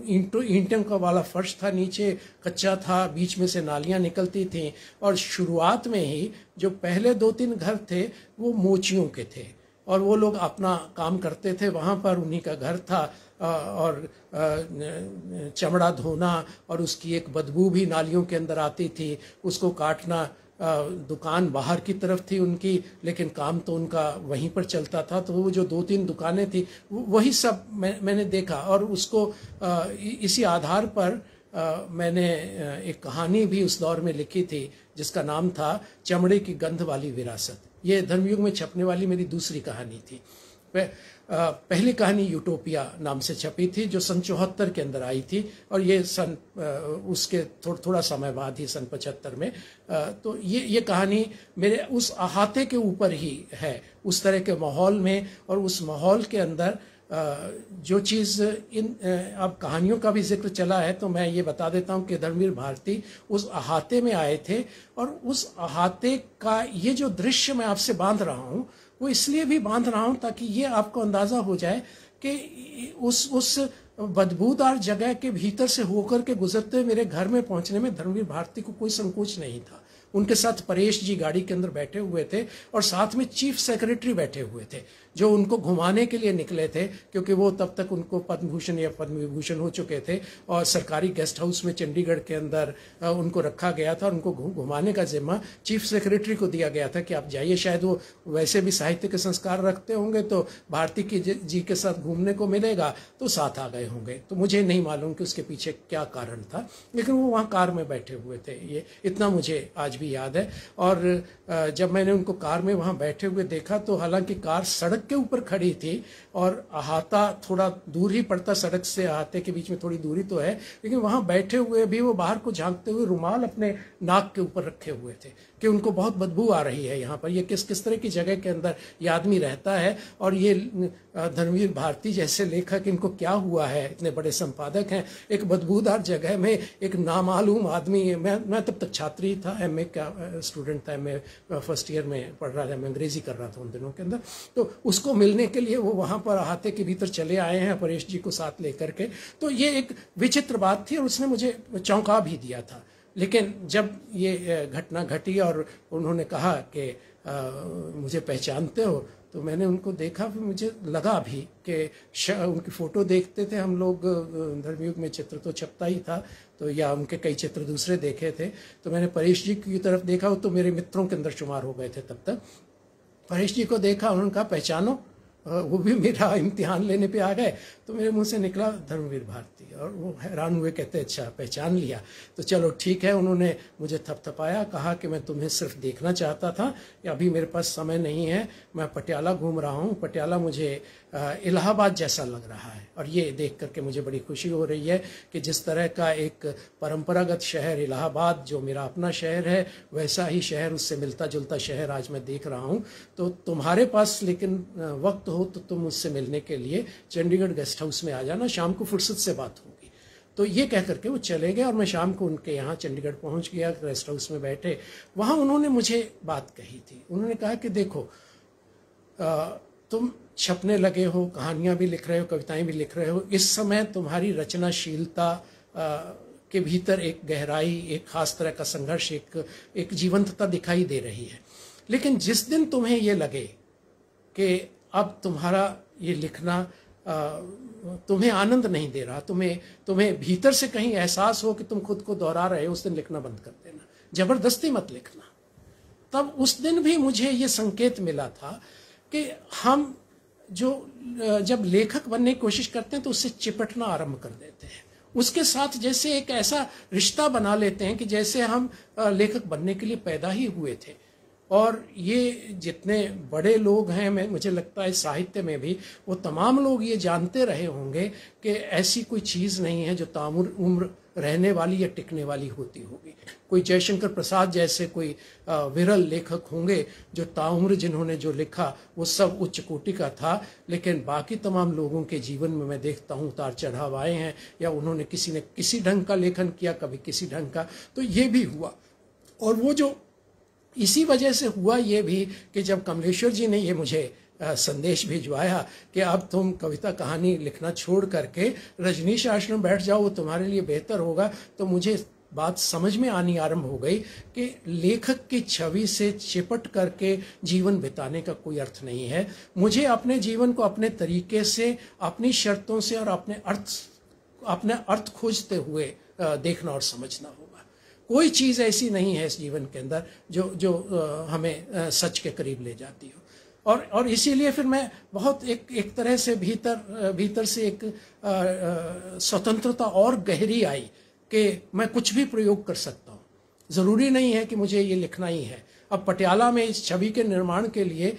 Speaker 1: ईंटों का वाला फर्श था नीचे कच्चा था बीच में से नालियाँ निकलती थीं और शुरुआत में ही जो पहले दो तीन घर थे वो मोचियों के थे और वो लोग अपना काम करते थे वहाँ पर उन्हीं का घर था और चमड़ा धोना और उसकी एक बदबू भी नालियों के अंदर आती थी उसको काटना दुकान बाहर की तरफ थी उनकी लेकिन काम तो उनका वहीं पर चलता था तो वो जो दो तीन दुकानें थी वही सब मैं, मैंने देखा और उसको इसी आधार पर मैंने एक कहानी भी उस दौर में लिखी थी जिसका नाम था चमड़े की गंध वाली विरासत ये धर्मयुग में छपने वाली मेरी दूसरी कहानी थी पहली कहानी यूटोपिया नाम से छपी थी जो सन चौहत्तर के अंदर आई थी और ये सन उसके थोड़ा थोड़ा समय बाद ही सन पचहत्तर में तो ये ये कहानी मेरे उस अहाते के ऊपर ही है उस तरह के माहौल में और उस माहौल के अंदर जो चीज़ इन अब कहानियों का भी जिक्र चला है तो मैं ये बता देता हूँ कि धर्मवीर भारती उस अहाते में आए थे और उस अहाते का ये जो दृश्य मैं आपसे बांध रहा हूँ वो इसलिए भी बांध रहा हूं ताकि ये आपको अंदाजा हो जाए कि उस उस बदबूदार जगह के भीतर से होकर के गुजरते हुए मेरे घर में पहुंचने में धर्मवीर भारती को कोई संकोच नहीं था उनके साथ परेश जी गाड़ी के अंदर बैठे हुए थे और साथ में चीफ सेक्रेटरी बैठे हुए थे जो उनको घुमाने के लिए निकले थे क्योंकि वो तब तक उनको पद्म भूषण या पद्म विभूषण हो चुके थे और सरकारी गेस्ट हाउस में चंडीगढ़ के अंदर उनको रखा गया था और उनको घुमाने का जिम्मा चीफ सेक्रेटरी को दिया गया था कि आप जाइए शायद वो वैसे भी साहित्य के संस्कार रखते होंगे तो भारती की जी के साथ घूमने को मिलेगा तो साथ आ गए होंगे तो मुझे नहीं मालूम कि उसके पीछे क्या कारण था लेकिन वो वहाँ कार में बैठे हुए थे ये इतना मुझे आज भी याद है और जब मैंने उनको कार में वहाँ बैठे हुए देखा तो हालांकि कार सड़क के ऊपर खड़ी थी और अहाता थोड़ा दूर ही पड़ता सड़क से अहाते के बीच में थोड़ी दूरी तो है लेकिन वहाँ बैठे हुए भी वो बाहर को झांकते हुए रुमाल अपने नाक के ऊपर रखे हुए थे कि उनको बहुत बदबू आ रही है यहाँ पर ये किस किस तरह की जगह के अंदर ये आदमी रहता है और ये धर्मवीर भारती जैसे लेखक इनको क्या हुआ है इतने बड़े संपादक हैं एक बदबूदार जगह में एक नामालूम आदमी मैं मैं तब तक छात्री था एम ए का स्टूडेंट था एम फर्स्ट ईयर में पढ़ रहा था मैं अंग्रेजी कर रहा था उन दिनों के अंदर तो उसको मिलने के लिए वो वहाँ पर अहाते के भीतर चले आए हैं परेश जी को साथ लेकर के तो ये एक विचित्र बात थी और उसने मुझे चौंका भी दिया था लेकिन जब ये घटना घटी और उन्होंने कहा कि मुझे पहचानते हो तो मैंने उनको देखा फिर मुझे लगा भी कि उनकी फ़ोटो देखते थे हम लोग धर्मयुग में चित्र तो छपता ही था तो या उनके कई चित्र दूसरे देखे थे तो मैंने परेश जी की तरफ देखा तो मेरे मित्रों के अंदर शुमार हो गए थे तब तक परेश जी को देखा उन्होंने कहा पहचानो वो भी मेरा इम्तिहान लेने पे आ गए तो मेरे मुंह से निकला धर्मवीर भारती और वो हैरान हुए कहते अच्छा पहचान लिया तो चलो ठीक है उन्होंने मुझे थपथपाया कहा कि मैं तुम्हें सिर्फ देखना चाहता था अभी मेरे पास समय नहीं है मैं पटियाला घूम रहा हूँ पटियाला मुझे इलाहाबाद जैसा लग रहा है और ये देख करके मुझे बड़ी खुशी हो रही है कि जिस तरह का एक परंपरागत शहर इलाहाबाद जो मेरा अपना शहर है वैसा ही शहर उससे मिलता जुलता शहर आज मैं देख रहा हूँ तो तुम्हारे पास लेकिन वक्त हो तो तुम उससे मिलने के लिए चंडीगढ़ गेस्ट अच्छा में आ जाना शाम को फुर्सत से बात होगी तो ये कह करके वो चले गए और मैं शाम को उनके यहाँ चंडीगढ़ पहुँच गया रेस्ट हाउस में बैठे वहाँ उन्होंने मुझे बात कही थी उन्होंने कहा कि देखो आ, तुम छपने लगे हो कहानियाँ भी लिख रहे हो कविताएं भी लिख रहे हो इस समय तुम्हारी रचनाशीलता के भीतर एक गहराई एक खास तरह का संघर्ष एक एक जीवंतता दिखाई दे रही है लेकिन जिस दिन तुम्हें ये लगे कि अब तुम्हारा ये लिखना आ, तुम्हें आनंद नहीं दे रहा तुम्हें तुम्हें भीतर से कहीं एहसास हो कि तुम खुद को दोहरा रहे हो उस दिन लिखना बंद कर देना जबरदस्ती मत लिखना तब उस दिन भी मुझे ये संकेत मिला था कि हम जो जब लेखक बनने की कोशिश करते हैं तो उससे चिपटना आरंभ कर देते हैं उसके साथ जैसे एक ऐसा रिश्ता बना लेते हैं कि जैसे हम लेखक बनने के लिए पैदा ही हुए थे और ये जितने बड़े लोग हैं मैं मुझे लगता है साहित्य में भी वो तमाम लोग ये जानते रहे होंगे कि ऐसी कोई चीज़ नहीं है जो तामुर उम्र रहने वाली या टिकने वाली होती होगी कोई जयशंकर प्रसाद जैसे कोई विरल लेखक होंगे जो ताउम्र जिन्होंने जो लिखा वो सब उच्च कोटि का था लेकिन बाकी तमाम लोगों के जीवन में मैं देखता हूँ उतार चढ़ाव आए हैं या उन्होंने किसी ने किसी ढंग का लेखन किया कभी किसी ढंग का तो ये भी हुआ और वो जो इसी वजह से हुआ ये भी कि जब कमलेश्वर जी ने ये मुझे संदेश भिजवाया कि अब तुम कविता कहानी लिखना छोड़ करके रजनीश आश्रम बैठ जाओ वो तुम्हारे लिए बेहतर होगा तो मुझे बात समझ में आनी आरंभ हो गई कि लेखक की छवि से चिपट करके जीवन बिताने का कोई अर्थ नहीं है मुझे अपने जीवन को अपने तरीके से अपनी शर्तों से और अपने अर्थ अपने अर्थ खोजते हुए देखना और समझना हो कोई चीज़ ऐसी नहीं है इस जीवन के अंदर जो जो हमें सच के करीब ले जाती हो और और इसीलिए फिर मैं बहुत एक एक तरह से भीतर भीतर से एक स्वतंत्रता और गहरी आई कि मैं कुछ भी प्रयोग कर सकता हूँ ज़रूरी नहीं है कि मुझे ये लिखना ही है अब पटियाला में इस छवि के निर्माण के लिए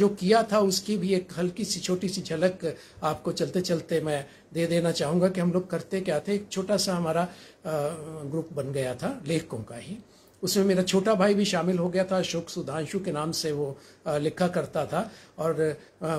Speaker 1: जो किया था उसकी भी एक हल्की सी छोटी सी झलक आपको चलते चलते मैं दे देना चाहूँगा कि हम लोग करते क्या थे एक छोटा सा हमारा ग्रुप बन गया था लेखकों का ही उसमें मेरा छोटा भाई भी शामिल हो गया था अशोक सुधांशु के नाम से वो लिखा करता था और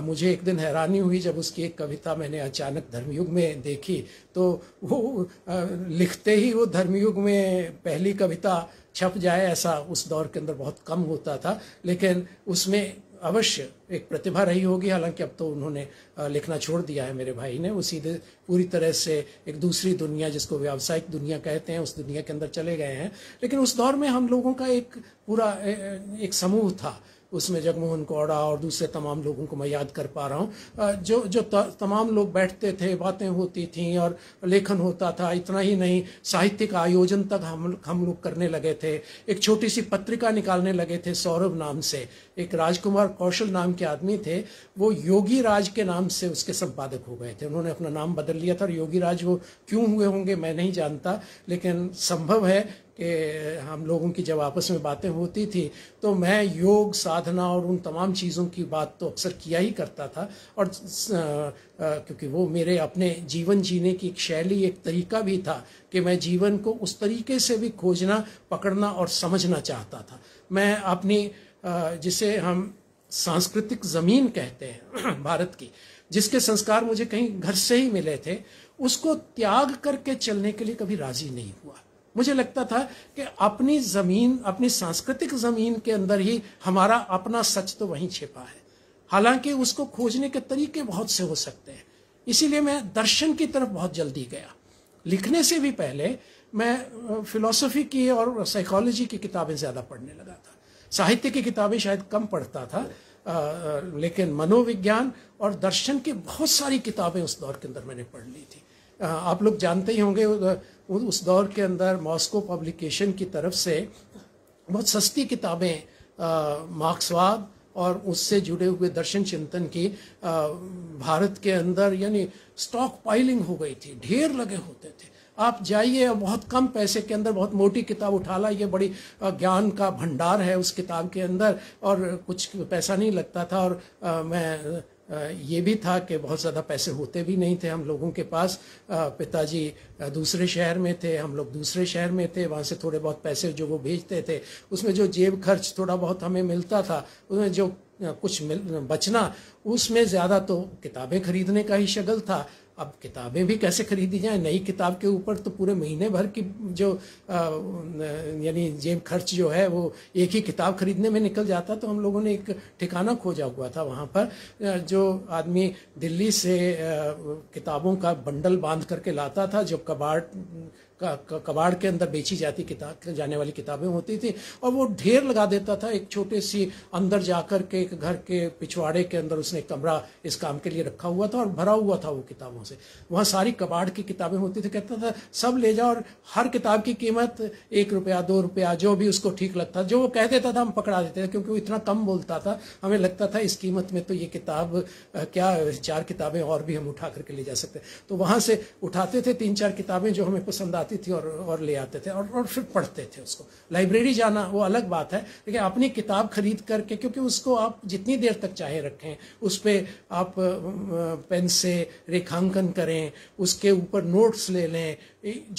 Speaker 1: मुझे एक दिन हैरानी हुई जब उसकी एक कविता मैंने अचानक धर्मयुग में देखी तो वो लिखते ही वो धर्मयुग में पहली कविता छप जाए ऐसा उस दौर के अंदर बहुत कम होता था लेकिन उसमें अवश्य एक प्रतिभा रही होगी हालांकि अब तो उन्होंने लिखना छोड़ दिया है मेरे भाई ने वो सीधे पूरी तरह से एक दूसरी दुनिया जिसको व्यावसायिक दुनिया कहते हैं उस दुनिया के अंदर चले गए हैं लेकिन उस दौर में हम लोगों का एक पूरा एक समूह था उसमें जगमोहन कौड़ा और दूसरे तमाम लोगों को मैं याद कर पा रहा हूँ जो जो तमाम लोग बैठते थे बातें होती थीं और लेखन होता था इतना ही नहीं साहित्य का आयोजन तक हम हम लोग करने लगे थे एक छोटी सी पत्रिका निकालने लगे थे सौरभ नाम से एक राजकुमार कौशल नाम के आदमी थे वो योगी राज के नाम से उसके संपादक हो गए थे उन्होंने अपना नाम बदल लिया था और योगी राज वो क्यों हुए होंगे मैं नहीं जानता लेकिन संभव है कि हम लोगों की जब आपस में बातें होती थी तो मैं योग साधना और उन तमाम चीज़ों की बात तो अक्सर किया ही करता था और आ, आ, क्योंकि वो मेरे अपने जीवन जीने की एक शैली एक तरीका भी था कि मैं जीवन को उस तरीके से भी खोजना पकड़ना और समझना चाहता था मैं अपनी जिसे हम सांस्कृतिक ज़मीन कहते हैं भारत की जिसके संस्कार मुझे कहीं घर से ही मिले थे उसको त्याग करके चलने के लिए कभी राजी नहीं हुआ मुझे लगता था कि अपनी जमीन अपनी सांस्कृतिक जमीन के अंदर ही हमारा अपना सच तो वहीं छिपा है हालांकि उसको खोजने के तरीके बहुत से हो सकते हैं इसीलिए मैं दर्शन की तरफ बहुत जल्दी गया लिखने से भी पहले मैं फिलॉसफी की और साइकोलॉजी की किताबें ज़्यादा पढ़ने लगा था साहित्य की किताबें शायद कम पढ़ता था आ, लेकिन मनोविज्ञान और दर्शन की बहुत सारी किताबें उस दौर के अंदर मैंने पढ़ ली थी आप लोग जानते ही होंगे उस दौर के अंदर मॉस्को पब्लिकेशन की तरफ से बहुत सस्ती किताबें मार्क्सवाद और उससे जुड़े हुए दर्शन चिंतन की आ, भारत के अंदर यानी स्टॉक पाइलिंग हो गई थी ढेर लगे होते थे आप जाइए बहुत कम पैसे के अंदर बहुत मोटी किताब उठा ला ये बड़ी ज्ञान का भंडार है उस किताब के अंदर और कुछ पैसा नहीं लगता था और आ, मैं ये भी था कि बहुत ज़्यादा पैसे होते भी नहीं थे हम लोगों के पास पिताजी दूसरे शहर में थे हम लोग दूसरे शहर में थे वहाँ से थोड़े बहुत पैसे जो वो भेजते थे उसमें जो जेब खर्च थोड़ा बहुत हमें मिलता था उसमें जो कुछ मिल बचना उसमें ज़्यादा तो किताबें खरीदने का ही शगल था अब किताबें भी कैसे खरीदी जाए नई किताब के ऊपर तो पूरे महीने भर की जो यानी जेब खर्च जो है वो एक ही किताब खरीदने में निकल जाता तो हम लोगों ने एक ठिकाना खोजा हुआ था वहाँ पर जो आदमी दिल्ली से किताबों का बंडल बांध करके लाता था जो कबाड़ कबाड़ के अंदर बेची जाती किताब जाने वाली किताबें होती थी और वो ढेर लगा देता था एक छोटे सी अंदर जाकर के एक घर के पिछवाड़े के अंदर उसने कमरा इस काम के लिए रखा हुआ था और भरा हुआ था वो किताबों से वहाँ सारी कबाड़ की किताबें होती थी कहता था सब ले जाओ और हर किताब की कीमत एक रुपया दो रुपया जो भी उसको ठीक लगता जो वो कह देता था हम पकड़ा देते थे क्योंकि वो इतना कम बोलता था हमें लगता था इस कीमत में तो ये किताब क्या चार किताबें और भी हम उठा करके ले जा सकते तो वहाँ से उठाते थे तीन चार किताबें जो हमें पसंद आती आती थी और और ले आते थे और और फिर पढ़ते थे उसको लाइब्रेरी जाना वो अलग बात है लेकिन अपनी किताब खरीद करके क्योंकि उसको आप जितनी देर तक चाहे रखें उस पर आप पेन से रेखांकन करें उसके ऊपर नोट्स ले लें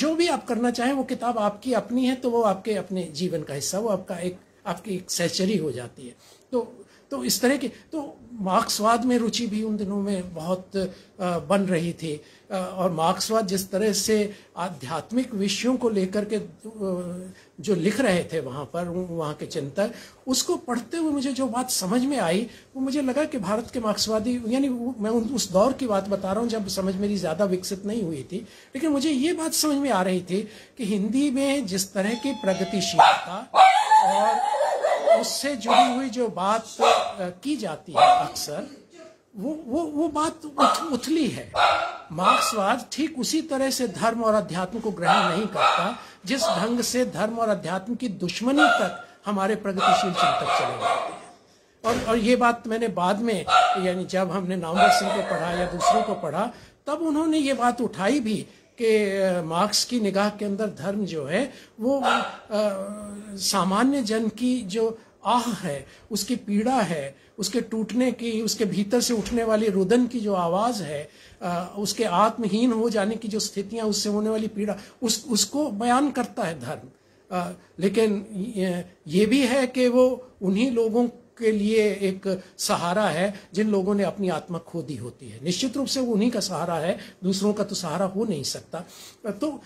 Speaker 1: जो भी आप करना चाहें वो किताब आपकी अपनी है तो वो आपके अपने जीवन का हिस्सा वो आपका एक आपकी एक सैचरी हो जाती है तो तो इस तरह के तो मार्क्सवाद में रुचि भी उन दिनों में बहुत बन रही थी और मार्क्सवाद जिस तरह से आध्यात्मिक विषयों को लेकर के जो लिख रहे थे वहाँ पर वहाँ के चिंतक उसको पढ़ते हुए मुझे जो बात समझ में आई वो मुझे लगा कि भारत के मार्क्सवादी यानी मैं उस दौर की बात बता रहा हूँ जब समझ मेरी ज़्यादा विकसित नहीं हुई थी लेकिन मुझे ये बात समझ में आ रही थी कि हिंदी में जिस तरह की प्रगतिशीलता और उससे जुड़ी हुई जो बात की जाती है अक्सर वो वो वो बात उथली है मार्क्सवाद ठीक उसी तरह से धर्म और अध्यात्म को ग्रहण नहीं करता जिस ढंग से धर्म और अध्यात्म की दुश्मनी तक हमारे प्रगतिशील चिंतक चले जाते हैं और और ये बात मैंने बाद में यानी जब हमने नामवर सिंह को पढ़ा या दूसरों को पढ़ा तब उन्होंने ये बात उठाई भी कि मार्क्स की निगाह के अंदर धर्म जो है वो आ, सामान्य जन की जो आह है उसकी पीड़ा है उसके टूटने की उसके भीतर से उठने वाली रुदन की जो आवाज है उसके आत्महीन हो जाने की जो स्थितियां उससे होने वाली पीड़ा उस उसको बयान करता है धर्म आ, लेकिन ये भी है कि वो उन्हीं लोगों के लिए एक सहारा है जिन लोगों ने अपनी आत्मा खो दी होती है निश्चित रूप से वो उन्हीं का सहारा है दूसरों का तो सहारा हो नहीं सकता तो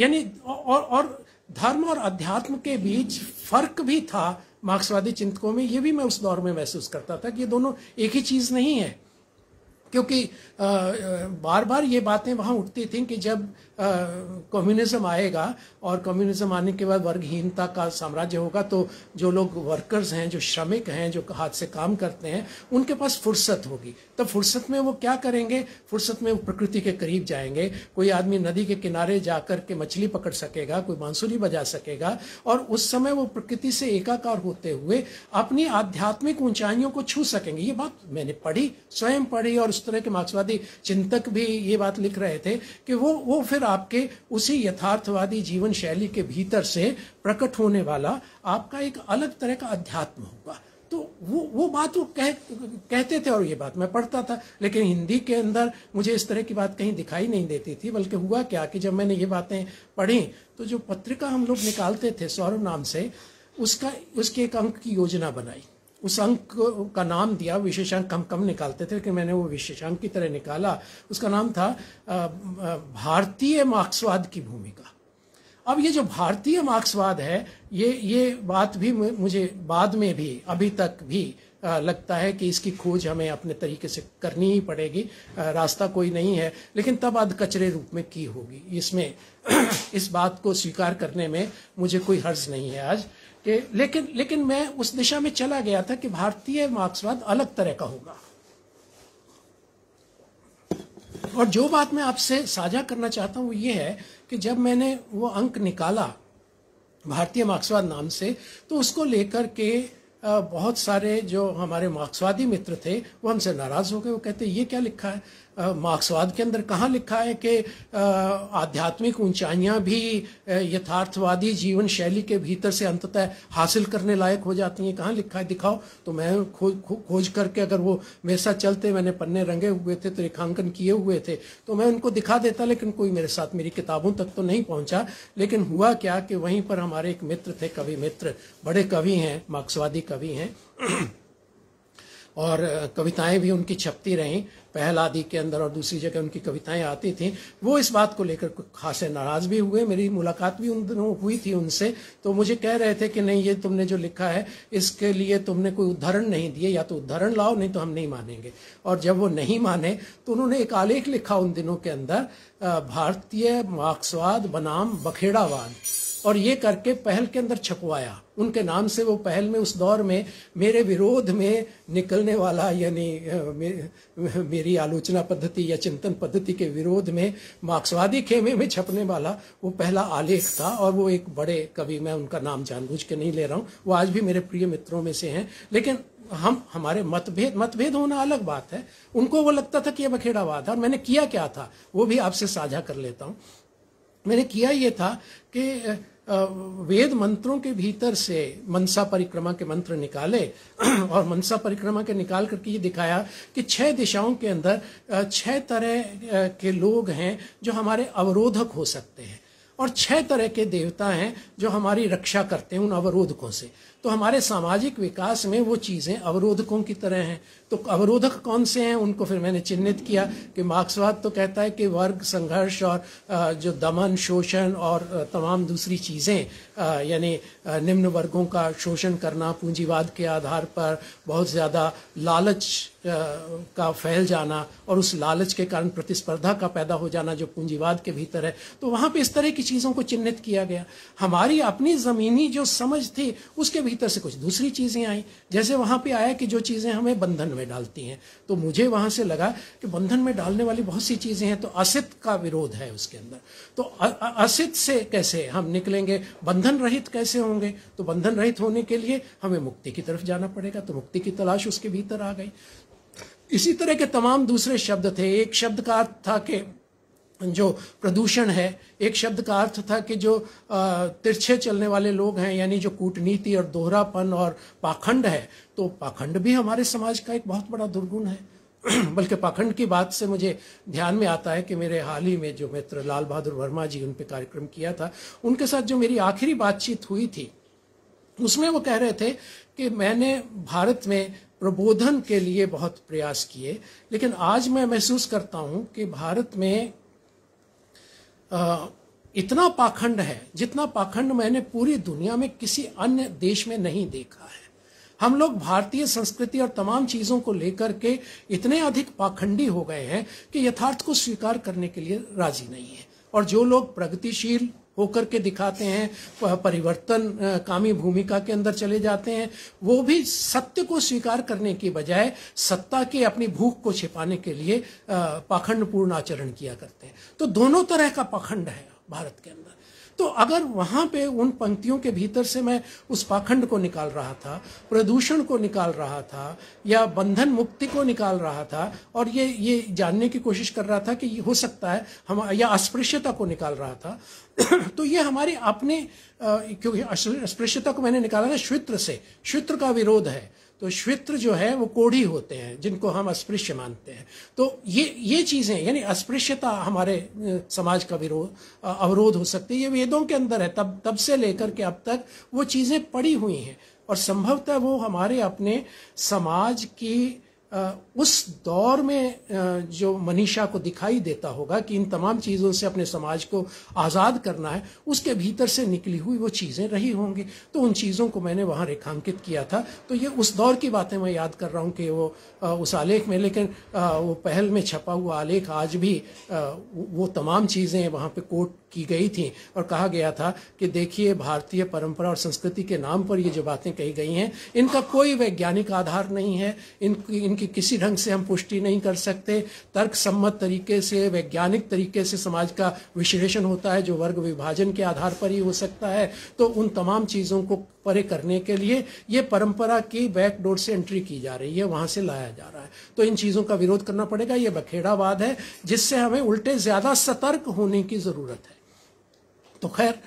Speaker 1: यानी और और धर्म और अध्यात्म के बीच फर्क भी था मार्क्सवादी चिंतकों में ये भी मैं उस दौर में महसूस करता था कि ये दोनों एक ही चीज नहीं है क्योंकि बार बार ये बातें वहाँ उठती थी कि जब कम्युनिज्म आएगा और कम्युनिज्म आने के बाद वर्गहीनता का साम्राज्य होगा तो जो लोग वर्कर्स हैं जो श्रमिक हैं जो हाथ से काम करते हैं उनके पास फुर्सत होगी तो फुर्सत में वो क्या करेंगे फुर्सत में वो प्रकृति के करीब जाएंगे कोई आदमी नदी के किनारे जाकर के मछली पकड़ सकेगा कोई बांसुरी बजा सकेगा और उस समय वो प्रकृति से एकाकार होते हुए अपनी आध्यात्मिक ऊंचाइयों को छू सकेंगे ये बात मैंने पढ़ी स्वयं पढ़ी और उस तरह के मार्क्सवादी चिंतक भी ये बात लिख रहे थे कि वो वो फिर आपके उसी यथार्थवादी जीवन शैली के भीतर से प्रकट होने वाला आपका एक अलग तरह का अध्यात्म होगा तो वो वो बात वो कह कहते थे और ये बात मैं पढ़ता था लेकिन हिंदी के अंदर मुझे इस तरह की बात कहीं दिखाई नहीं देती थी बल्कि हुआ क्या कि जब मैंने ये बातें पढ़ी तो जो पत्रिका हम लोग निकालते थे सौरभ नाम से उसका उसके एक अंक की योजना बनाई उस अंक का नाम दिया विशेषांक हम कम निकालते थे लेकिन मैंने वो विशेषांक की तरह निकाला उसका नाम था भारतीय मार्क्सवाद की भूमिका अब ये जो भारतीय मार्क्सवाद है ये ये बात भी मुझे बाद में भी अभी तक भी लगता है कि इसकी खोज हमें अपने तरीके से करनी ही पड़ेगी रास्ता कोई नहीं है लेकिन तब अध कचरे रूप में की होगी इसमें इस बात को स्वीकार करने में मुझे कोई हर्ज नहीं है आज कि लेकिन लेकिन मैं उस दिशा में चला गया था कि भारतीय मार्क्सवाद अलग तरह का होगा और जो बात मैं आपसे साझा करना चाहता हूं वो ये है कि जब मैंने वो अंक निकाला भारतीय मार्क्सवाद नाम से तो उसको लेकर के बहुत सारे जो हमारे मार्क्सवादी मित्र थे वो हमसे नाराज हो गए वो कहते ये क्या लिखा है मार्क्सवाद के अंदर कहाँ लिखा है कि आध्यात्मिक ऊंचाइयाँ भी यथार्थवादी जीवन शैली के भीतर से अंततः हासिल करने लायक हो जाती हैं कहाँ लिखा है दिखाओ तो मैं खोज खोज करके अगर वो मेरे साथ चलते मैंने पन्ने रंगे हुए थे तो रेखांकन किए हुए थे तो मैं उनको दिखा देता लेकिन कोई मेरे साथ मेरी किताबों तक तो नहीं पहुंचा लेकिन हुआ क्या कि वहीं पर हमारे एक मित्र थे कवि मित्र बड़े कवि हैं मार्क्सवादी कवि हैं और कविताएं भी उनकी छपती रहीं पहल आदि के अंदर और दूसरी जगह उनकी कविताएं आती थीं वो इस बात को लेकर खास नाराज भी हुए मेरी मुलाकात भी उन दिनों हुई थी उनसे तो मुझे कह रहे थे कि नहीं ये तुमने जो लिखा है इसके लिए तुमने कोई उदाहरण नहीं दिए या तो उदाहरण लाओ नहीं तो हम नहीं मानेंगे और जब वो नहीं माने तो उन्होंने एक आलेख लिखा उन दिनों के अंदर भारतीय मार्क्सवाद बनाम बखेड़ावाद और ये करके पहल के अंदर छपवाया उनके नाम से वो पहल में उस दौर में मेरे विरोध में निकलने वाला यानी मेरी आलोचना पद्धति या चिंतन पद्धति के विरोध में मार्क्सवादी खेमे में छपने वाला वो पहला आलेख था और वो एक बड़े कवि मैं उनका नाम जानबूझ के नहीं ले रहा हूँ वो आज भी मेरे प्रिय मित्रों में से हैं लेकिन हम हमारे मतभेद मतभेद होना अलग बात है उनको वो लगता था कि यह बखेड़ावाद है और मैंने किया क्या था वो भी आपसे साझा कर लेता हूँ मैंने किया ये था कि वेद मंत्रों के भीतर से मनसा परिक्रमा के मंत्र निकाले और मनसा परिक्रमा के निकाल करके ये दिखाया कि छह दिशाओं के अंदर छह तरह के लोग हैं जो हमारे अवरोधक हो सकते हैं और छह तरह के देवता हैं जो हमारी रक्षा करते हैं उन अवरोधकों से तो हमारे सामाजिक विकास में वो चीज़ें अवरोधकों की तरह हैं तो अवरोधक कौन से हैं उनको फिर मैंने चिन्हित किया कि मार्क्सवाद तो कहता है कि वर्ग संघर्ष और जो दमन शोषण और तमाम दूसरी चीज़ें यानी निम्न वर्गों का शोषण करना पूंजीवाद के आधार पर बहुत ज़्यादा लालच का फैल जाना और उस लालच के कारण प्रतिस्पर्धा का पैदा हो जाना जो पूंजीवाद के भीतर है तो वहां पे इस तरह की चीजों को चिन्हित किया गया हमारी अपनी जमीनी जो समझ थी उसके भीतर से कुछ दूसरी चीजें आई जैसे वहां पे आया कि जो चीजें हमें बंधन में डालती हैं तो मुझे वहां से लगा कि बंधन में डालने वाली बहुत सी चीजें हैं तो असित का विरोध है उसके अंदर तो असित से कैसे हम निकलेंगे बंधन रहित कैसे होंगे तो बंधन रहित होने के लिए हमें मुक्ति की तरफ जाना पड़ेगा तो मुक्ति की तलाश उसके भीतर आ गई इसी तरह के तमाम दूसरे शब्द थे एक शब्द का अर्थ था कि जो प्रदूषण है एक शब्द का अर्थ था कि जो तिरछे चलने वाले लोग हैं यानी जो कूटनीति और दोहरापन और पाखंड है तो पाखंड भी हमारे समाज का एक बहुत बड़ा दुर्गुण है बल्कि पाखंड की बात से मुझे ध्यान में आता है कि मेरे हाल ही में जो मित्र लाल बहादुर वर्मा जी उन पर कार्यक्रम किया था उनके साथ जो मेरी आखिरी बातचीत हुई थी उसमें वो कह रहे थे कि मैंने भारत में प्रबोधन के लिए बहुत प्रयास किए लेकिन आज मैं महसूस करता हूं कि भारत में इतना पाखंड है जितना पाखंड मैंने पूरी दुनिया में किसी अन्य देश में नहीं देखा है हम लोग भारतीय संस्कृति और तमाम चीजों को लेकर के इतने अधिक पाखंडी हो गए हैं कि यथार्थ को स्वीकार करने के लिए राजी नहीं है और जो लोग प्रगतिशील होकर के दिखाते हैं परिवर्तन कामी भूमिका के अंदर चले जाते हैं वो भी सत्य को स्वीकार करने के बजाय सत्ता के अपनी भूख को छिपाने के लिए पाखंडपूर्ण आचरण किया करते हैं तो दोनों तरह का पाखंड है भारत के अंदर तो अगर वहां पे उन पंक्तियों के भीतर से मैं उस पाखंड को निकाल रहा था प्रदूषण को निकाल रहा था या बंधन मुक्ति को निकाल रहा था और ये ये जानने की कोशिश कर रहा था कि हो सकता है हम या अस्पृश्यता को निकाल रहा था तो ये हमारे अपने क्योंकि अस्पृश्यता को मैंने निकाला ना श्वित्र से श्वित्र का विरोध है तो श्वित्र जो है वो कोढ़ी होते हैं जिनको हम अस्पृश्य मानते हैं तो ये ये चीजें यानी अस्पृश्यता हमारे समाज का विरोध अवरोध हो सकती है ये वेदों के अंदर है तब तब से लेकर के अब तक वो चीजें पड़ी हुई हैं और संभवतः वो हमारे अपने समाज की उस दौर में जो मनीषा को दिखाई देता होगा कि इन तमाम चीज़ों से अपने समाज को आज़ाद करना है उसके भीतर से निकली हुई वो चीज़ें रही होंगी तो उन चीज़ों को मैंने वहाँ रेखांकित किया था तो ये उस दौर की बातें मैं याद कर रहा हूँ कि वो उस आलेख में लेकिन वो पहल में छपा हुआ आलेख आज भी वो तमाम चीज़ें वहाँ पे कोट की गई थी और कहा गया था कि देखिए भारतीय परंपरा और संस्कृति के नाम पर ये जो बातें कही गई हैं इनका कोई वैज्ञानिक आधार नहीं है इनकी इनकी किसी ढंग से हम पुष्टि नहीं कर सकते तर्क सम्मत तरीके से वैज्ञानिक तरीके से समाज का विश्लेषण होता है जो वर्ग विभाजन के आधार पर ही हो सकता है तो उन तमाम चीज़ों को परे करने के लिए ये परंपरा की बैकडोर से एंट्री की जा रही है वहां से लाया जा रहा है तो इन चीज़ों का विरोध करना पड़ेगा ये बखेड़ावाद है जिससे हमें उल्टे ज़्यादा सतर्क होने की ज़रूरत है तो खैर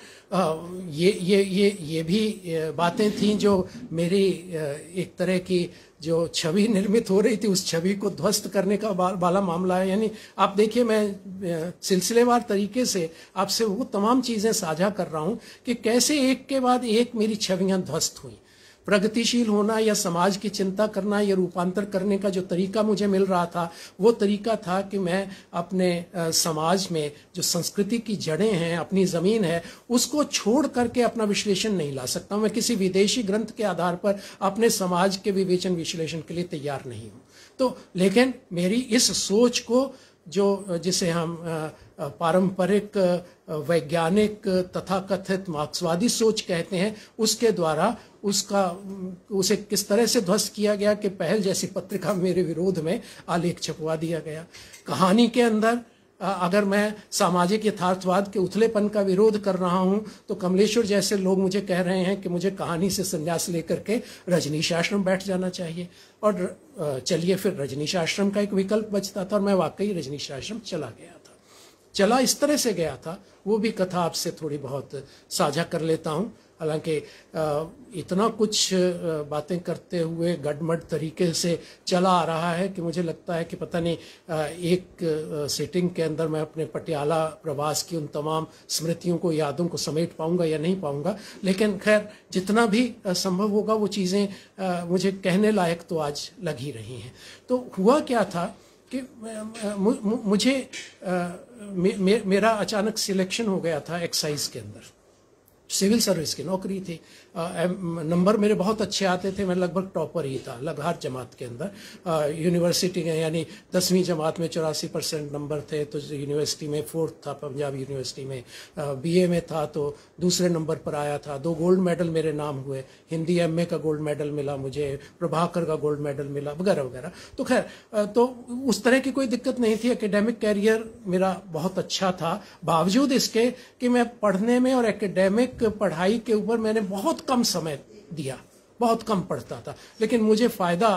Speaker 1: ये ये ये ये भी बातें थीं जो मेरी एक तरह की जो छवि निर्मित हो रही थी उस छवि को ध्वस्त करने का वाला मामला है यानी आप देखिए मैं सिलसिलेवार तरीके से आपसे वो तमाम चीज़ें साझा कर रहा हूँ कि कैसे एक के बाद एक मेरी छवियाँ ध्वस्त हुई प्रगतिशील होना या समाज की चिंता करना या रूपांतर करने का जो तरीका मुझे मिल रहा था वो तरीका था कि मैं अपने समाज में जो संस्कृति की जड़ें हैं अपनी ज़मीन है उसको छोड़ करके अपना विश्लेषण नहीं ला सकता मैं किसी विदेशी ग्रंथ के आधार पर अपने समाज के विवेचन विश्लेषण के लिए तैयार नहीं हूँ तो लेकिन मेरी इस सोच को जो जिसे हम पारंपरिक वैज्ञानिक तथा कथित मार्क्सवादी सोच कहते हैं उसके द्वारा उसका उसे किस तरह से ध्वस्त किया गया कि पहल जैसी पत्रिका मेरे विरोध में आलेख छपवा दिया गया कहानी के अंदर अगर मैं सामाजिक यथार्थवाद के उथलेपन का विरोध कर रहा हूं तो कमलेश्वर जैसे लोग मुझे कह रहे हैं कि मुझे कहानी से संन्यास लेकर के रजनीश आश्रम बैठ जाना चाहिए और चलिए फिर रजनीश आश्रम का एक विकल्प बचता था और मैं वाकई रजनीश आश्रम चला गया चला इस तरह से गया था वो भी कथा आपसे थोड़ी बहुत साझा कर लेता हूँ हालांकि इतना कुछ बातें करते हुए गडमड तरीके से चला आ रहा है कि मुझे लगता है कि पता नहीं एक सेटिंग के अंदर मैं अपने पटियाला प्रवास की उन तमाम स्मृतियों को यादों को समेट पाऊंगा या नहीं पाऊंगा लेकिन खैर जितना भी संभव होगा वो चीज़ें मुझे कहने लायक तो आज लग ही रही हैं तो हुआ क्या था कि मुझे मे, मेरा अचानक सिलेक्शन हो गया था एक्साइज के अंदर सिविल सर्विस की नौकरी थी नंबर मेरे बहुत अच्छे आते थे मैं लगभग टॉपर ही था लगभग हर जमात के अंदर यूनिवर्सिटी के यानी दसवीं जमात में चौरासी परसेंट नंबर थे तो यूनिवर्सिटी में फोर्थ था पंजाब यूनिवर्सिटी में बीए में था तो दूसरे नंबर पर आया था दो गोल्ड मेडल मेरे नाम हुए हिंदी एम का गोल्ड मेडल मिला मुझे प्रभाकर का गोल्ड मेडल मिला वगैरह वगैरह तो खैर तो उस तरह की कोई दिक्कत नहीं थी एकेडेमिक कैरियर मेरा बहुत अच्छा था बावजूद इसके कि मैं पढ़ने में और एकेडेमिक पढ़ाई के ऊपर मैंने बहुत कम समय दिया बहुत कम पढ़ता था लेकिन मुझे फ़ायदा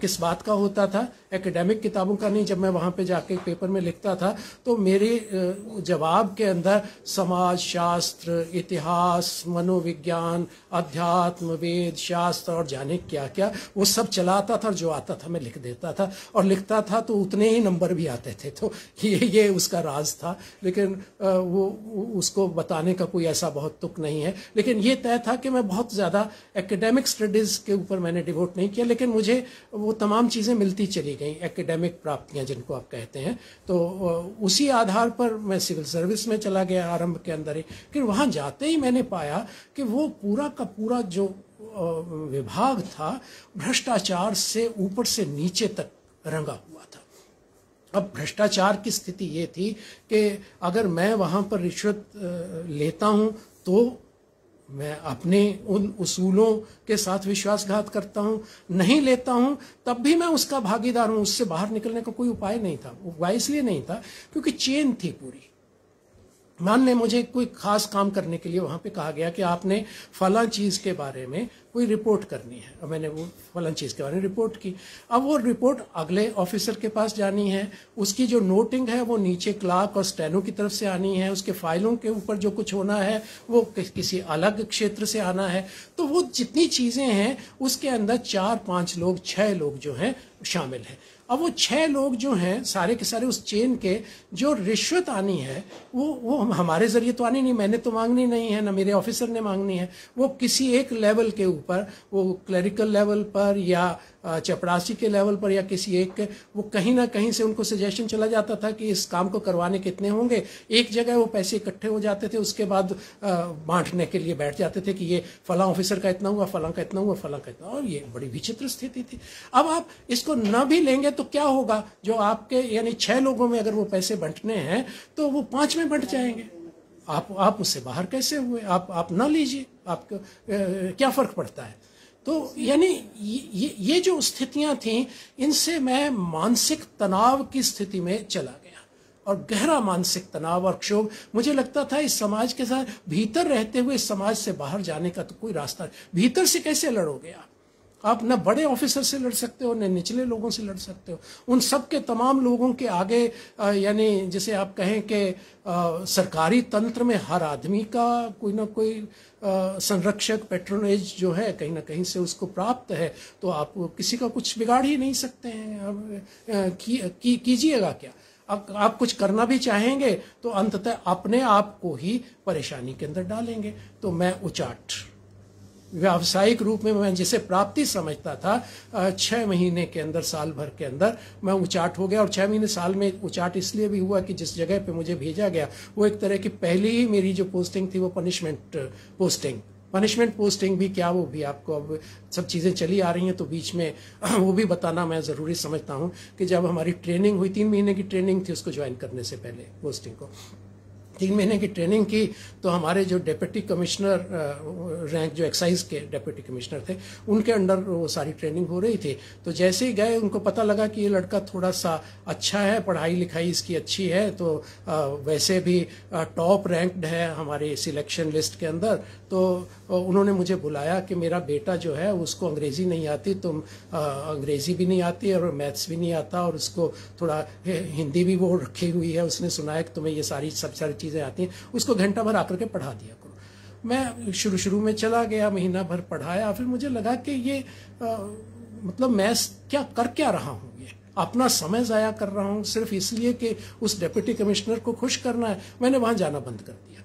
Speaker 1: किस बात का होता था एकेडमिक किताबों का नहीं जब मैं वहाँ पे जाके पेपर में लिखता था तो मेरे जवाब के अंदर समाज शास्त्र इतिहास मनोविज्ञान अध्यात्म वेद शास्त्र और जाने क्या क्या वो सब चलाता था और जो आता था मैं लिख देता था और लिखता था तो उतने ही नंबर भी आते थे तो ये ये उसका राज था लेकिन वो उसको बताने का कोई ऐसा बहुत तुक नहीं है लेकिन ये तय था कि मैं बहुत ज़्यादा एकेडेमिक्स स्टडीज़ के ऊपर मैंने डिवोट नहीं किया लेकिन मुझे वो तमाम चीज़ें मिलती चली गई एकेडमिक प्राप्तियां जिनको आप कहते हैं तो उसी आधार पर मैं सिविल सर्विस में चला गया आरंभ के अंदर ही फिर वहां जाते ही मैंने पाया कि वो पूरा का पूरा जो विभाग था भ्रष्टाचार से ऊपर से नीचे तक रंगा हुआ था अब भ्रष्टाचार की स्थिति ये थी कि अगर मैं वहां पर रिश्वत लेता हूं तो मैं अपने उन उसूलों के साथ विश्वासघात करता हूं नहीं लेता हूं तब भी मैं उसका भागीदार हूं उससे बाहर निकलने का कोई उपाय नहीं था उपाय इसलिए नहीं था क्योंकि चेन थी पूरी मान ने मुझे कोई खास काम करने के लिए वहाँ पे कहा गया कि आपने फला चीज़ के बारे में कोई रिपोर्ट करनी है और मैंने वो फला चीज़ के बारे में रिपोर्ट की अब वो रिपोर्ट अगले ऑफिसर के पास जानी है उसकी जो नोटिंग है वो नीचे क्लाक और स्टैनो की तरफ से आनी है उसके फाइलों के ऊपर जो कुछ होना है वो किसी अलग क्षेत्र से आना है तो वो जितनी चीज़ें हैं उसके अंदर चार पाँच लोग छः लोग जो हैं शामिल हैं अब वो छह लोग जो हैं सारे के सारे उस चेन के जो रिश्वत आनी है वो वो हमारे जरिए तो आनी नहीं मैंने तो मांगनी नहीं है ना मेरे ऑफिसर ने मांगनी है वो किसी एक लेवल के ऊपर वो क्लरिकल लेवल पर या चपरासी के लेवल पर या किसी एक वो कहीं ना कहीं से उनको सजेशन चला जाता था कि इस काम को करवाने कितने होंगे एक जगह वो पैसे इकट्ठे हो जाते थे उसके बाद बांटने के लिए बैठ जाते थे कि ये फला ऑफिसर का इतना हुआ फला का इतना हुआ फला का इतना और ये बड़ी विचित्र स्थिति थी अब आप इसको न भी लेंगे तो क्या होगा जो आपके यानी छह लोगों में अगर वो पैसे बंटने हैं तो वो पांच में बंट जाएंगे आप आप उससे बाहर कैसे हुए आप आप ना लीजिए आपको क्या फर्क पड़ता है तो यानी ये, ये जो स्थितियां थी इनसे मैं मानसिक तनाव की स्थिति में चला गया और गहरा मानसिक तनाव और क्षोभ मुझे लगता था इस समाज के साथ भीतर रहते हुए इस समाज से बाहर जाने का तो कोई रास्ता भीतर से कैसे लड़ोगे आप आप न बड़े ऑफिसर से लड़ सकते हो न निचले लोगों से लड़ सकते हो उन सब के तमाम लोगों के आगे यानी जैसे आप कहें कि सरकारी तंत्र में हर आदमी का कोई ना कोई संरक्षक पेट्रोनेज जो है कहीं ना कहीं से उसको प्राप्त है तो आप किसी का कुछ बिगाड़ ही नहीं सकते हैं की, की, कीजिएगा क्या अब आप कुछ करना भी चाहेंगे तो अंततः अपने आप को ही परेशानी के अंदर डालेंगे तो मैं उचाट व्यावसायिक रूप में मैं जिसे प्राप्ति समझता था छः महीने के अंदर साल भर के अंदर मैं उचाट हो गया और छः महीने साल में उचाट इसलिए भी हुआ कि जिस जगह पे मुझे भेजा गया वो एक तरह की पहली ही मेरी जो पोस्टिंग थी वो पनिशमेंट पोस्टिंग पनिशमेंट पोस्टिंग भी क्या वो भी आपको अब सब चीज़ें चली आ रही हैं तो बीच में वो भी बताना मैं ज़रूरी समझता हूँ कि जब हमारी ट्रेनिंग हुई तीन महीने की ट्रेनिंग थी उसको ज्वाइन करने से पहले पोस्टिंग को तीन महीने की ट्रेनिंग की तो हमारे जो डेप्यूटी कमिश्नर रैंक जो एक्साइज के डेप्यूटी कमिश्नर थे उनके अंडर वो सारी ट्रेनिंग हो रही थी तो जैसे ही गए उनको पता लगा कि ये लड़का थोड़ा सा अच्छा है पढ़ाई लिखाई इसकी अच्छी है तो वैसे भी टॉप रैंक्ड है हमारे सिलेक्शन लिस्ट के अंदर तो और उन्होंने मुझे बुलाया कि मेरा बेटा जो है उसको अंग्रेज़ी नहीं आती तो अंग्रेज़ी भी नहीं आती और मैथ्स भी नहीं आता और उसको थोड़ा हिंदी भी वो रखी हुई है उसने सुनाया कि तुम्हें ये सारी सब सारी चीज़ें आती हैं उसको घंटा भर आकर के पढ़ा दिया करो मैं शुरू शुरू में चला गया महीना भर पढ़ाया फिर मुझे लगा कि ये आ, मतलब मैं क्या कर क्या रहा हूँ ये अपना समय ज़ाया कर रहा हूँ सिर्फ इसलिए कि उस डिप्टी कमिश्नर को खुश करना है मैंने वहाँ जाना बंद कर दिया